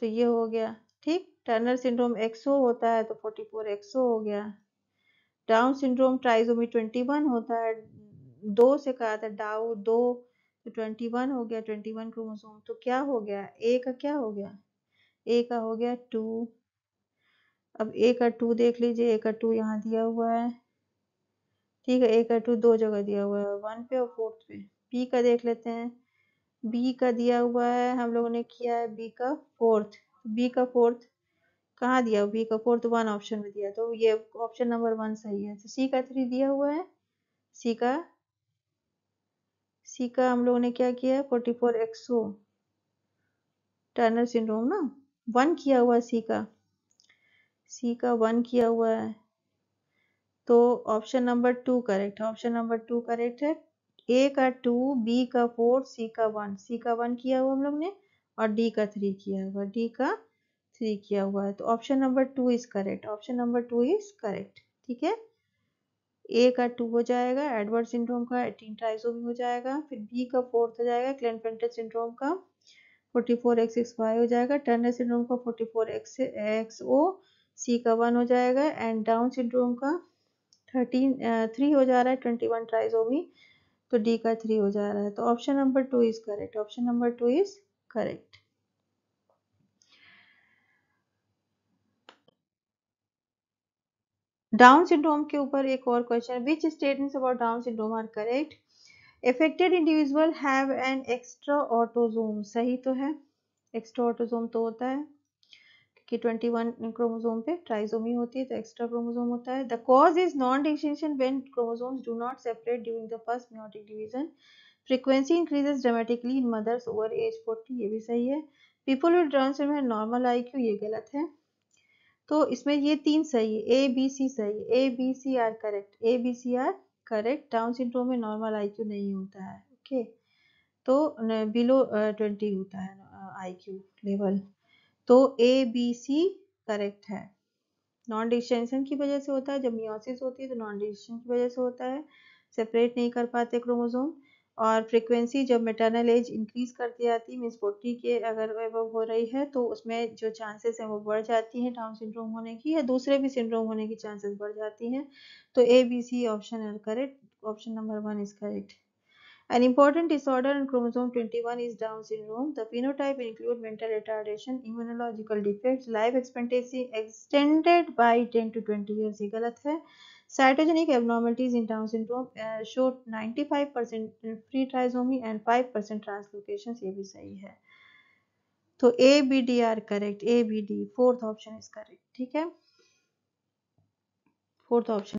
तो ये हो गया ठीक टर्नर सिंड्रोम एक्सो होता है तो फोर्टी फोर एक्सो हो गया Down syndrome trisomy twenty one होता है दो से कहा था डाउ दो तो ट्वेंटी वन हो गया ट्वेंटी वन क्रोमोसोम तो क्या हो गया ए का क्या हो गया ए का हो गया टू अब ए का टू देख लीजिए ए का टू यहाँ दिया हुआ है ठीक है ए का टू दो जगह दिया हुआ है वन पे और फोर्थ पे बी का देख लेते हैं बी का दिया हुआ है हम लोगों ने किया है बी का फोर्थ बी का फोर्थ कहाँ दिया बी का फोर्थ वन ऑप्शन में दिया तो ये ऑप्शन नंबर वन सही है तो सी का थ्री दिया हुआ है सी का सी का हम लोग ने क्या किया है forty four X O Turner syndrome ना वन किया हुआ है सी का सी का वन किया हुआ है तो ऑप्शन नंबर टू करेक्ट है ऑप्शन नंबर टू करेक्ट है ए का टू बी का फोर सी का वन सी का वन किया हुआ हम लोग ने और डी का थ्री किया हुआ डी का थ्री किया हुआ है तो option number two is correct option number two is correct ठीक है ए का टू हो जाएगा एडवर्ड सिंड्रोम का एटीन ट्राइसोमी हो जाएगा फिर बी का फोर्थ हो जाएगा क्लेनपेंटर सिंड्रोम का forty four X X Y हो जाएगा टर्नर सिंड्रोम का forty four X X O C का वन हो जाएगा एंड डाउन सिंड्रोम का थर्टीन थ्री हो जा रहा है ट्वेंटी वन ट्राइजोमी तो डी का थ्री हो जा रहा है तो option number two is correct option number two is correct Down syndrome के ऊपर एक और question which statement about Down syndrome are correct affected individual have an extra autosome सही तो है एक्स्ट्रा ऑटोजोम तो होता है कि 21 क्रोमोसोम पे ट्राइजोमी होती है तो एक्स्ट्रा क्रोमोसोम होता है the cause is non distinction when chromosomes do not separate during the first meiotic division frequency increases dramatically in mothers over age 40 ये भी सही है people with Down syndrome normal IQ ये गलत है तो इसमें ये तीन सही है ए बी सी सही A B C are correct A B C are correct Down syndrome में नॉर्मल आईक्यू नहीं होता है ओके तो बिलो ट्वेंटी होता है आईक्यू लेवल तो ए बी सी करेक्ट है नॉन डिस्टेंशन की वजह से होता है जब मियोसिस होती है तो नॉन डिस्टेंशन की वजह से होता है सेपरेट नहीं कर पाते क्रोमोजोम और फ्रिक्वेंसी जब मेटर्नल एज इंक्रीज़ करती जाती है मीन्स फोर्टी के अगर एवब हो रही है तो उसमें जो चांसेस हैं वो बढ़ जाती हैं डाउन सिंड्रोम होने की या दूसरे भी सिंड्रोम होने की चांसेस बढ़ जाती हैं तो A B C option are correct option number one is correct An important disorder in chromosome 21 is Down syndrome. The phenotype include mental retardation, immunological defects, life expectancy extended by 10 to 20 years. ये गलत है Cytogenic abnormalities in Down syndrome uh, showed 95% free trisomy and 5% translocations ye bhi sahi hai तो A B D are correct A B D fourth option is correct ठीक है fourth option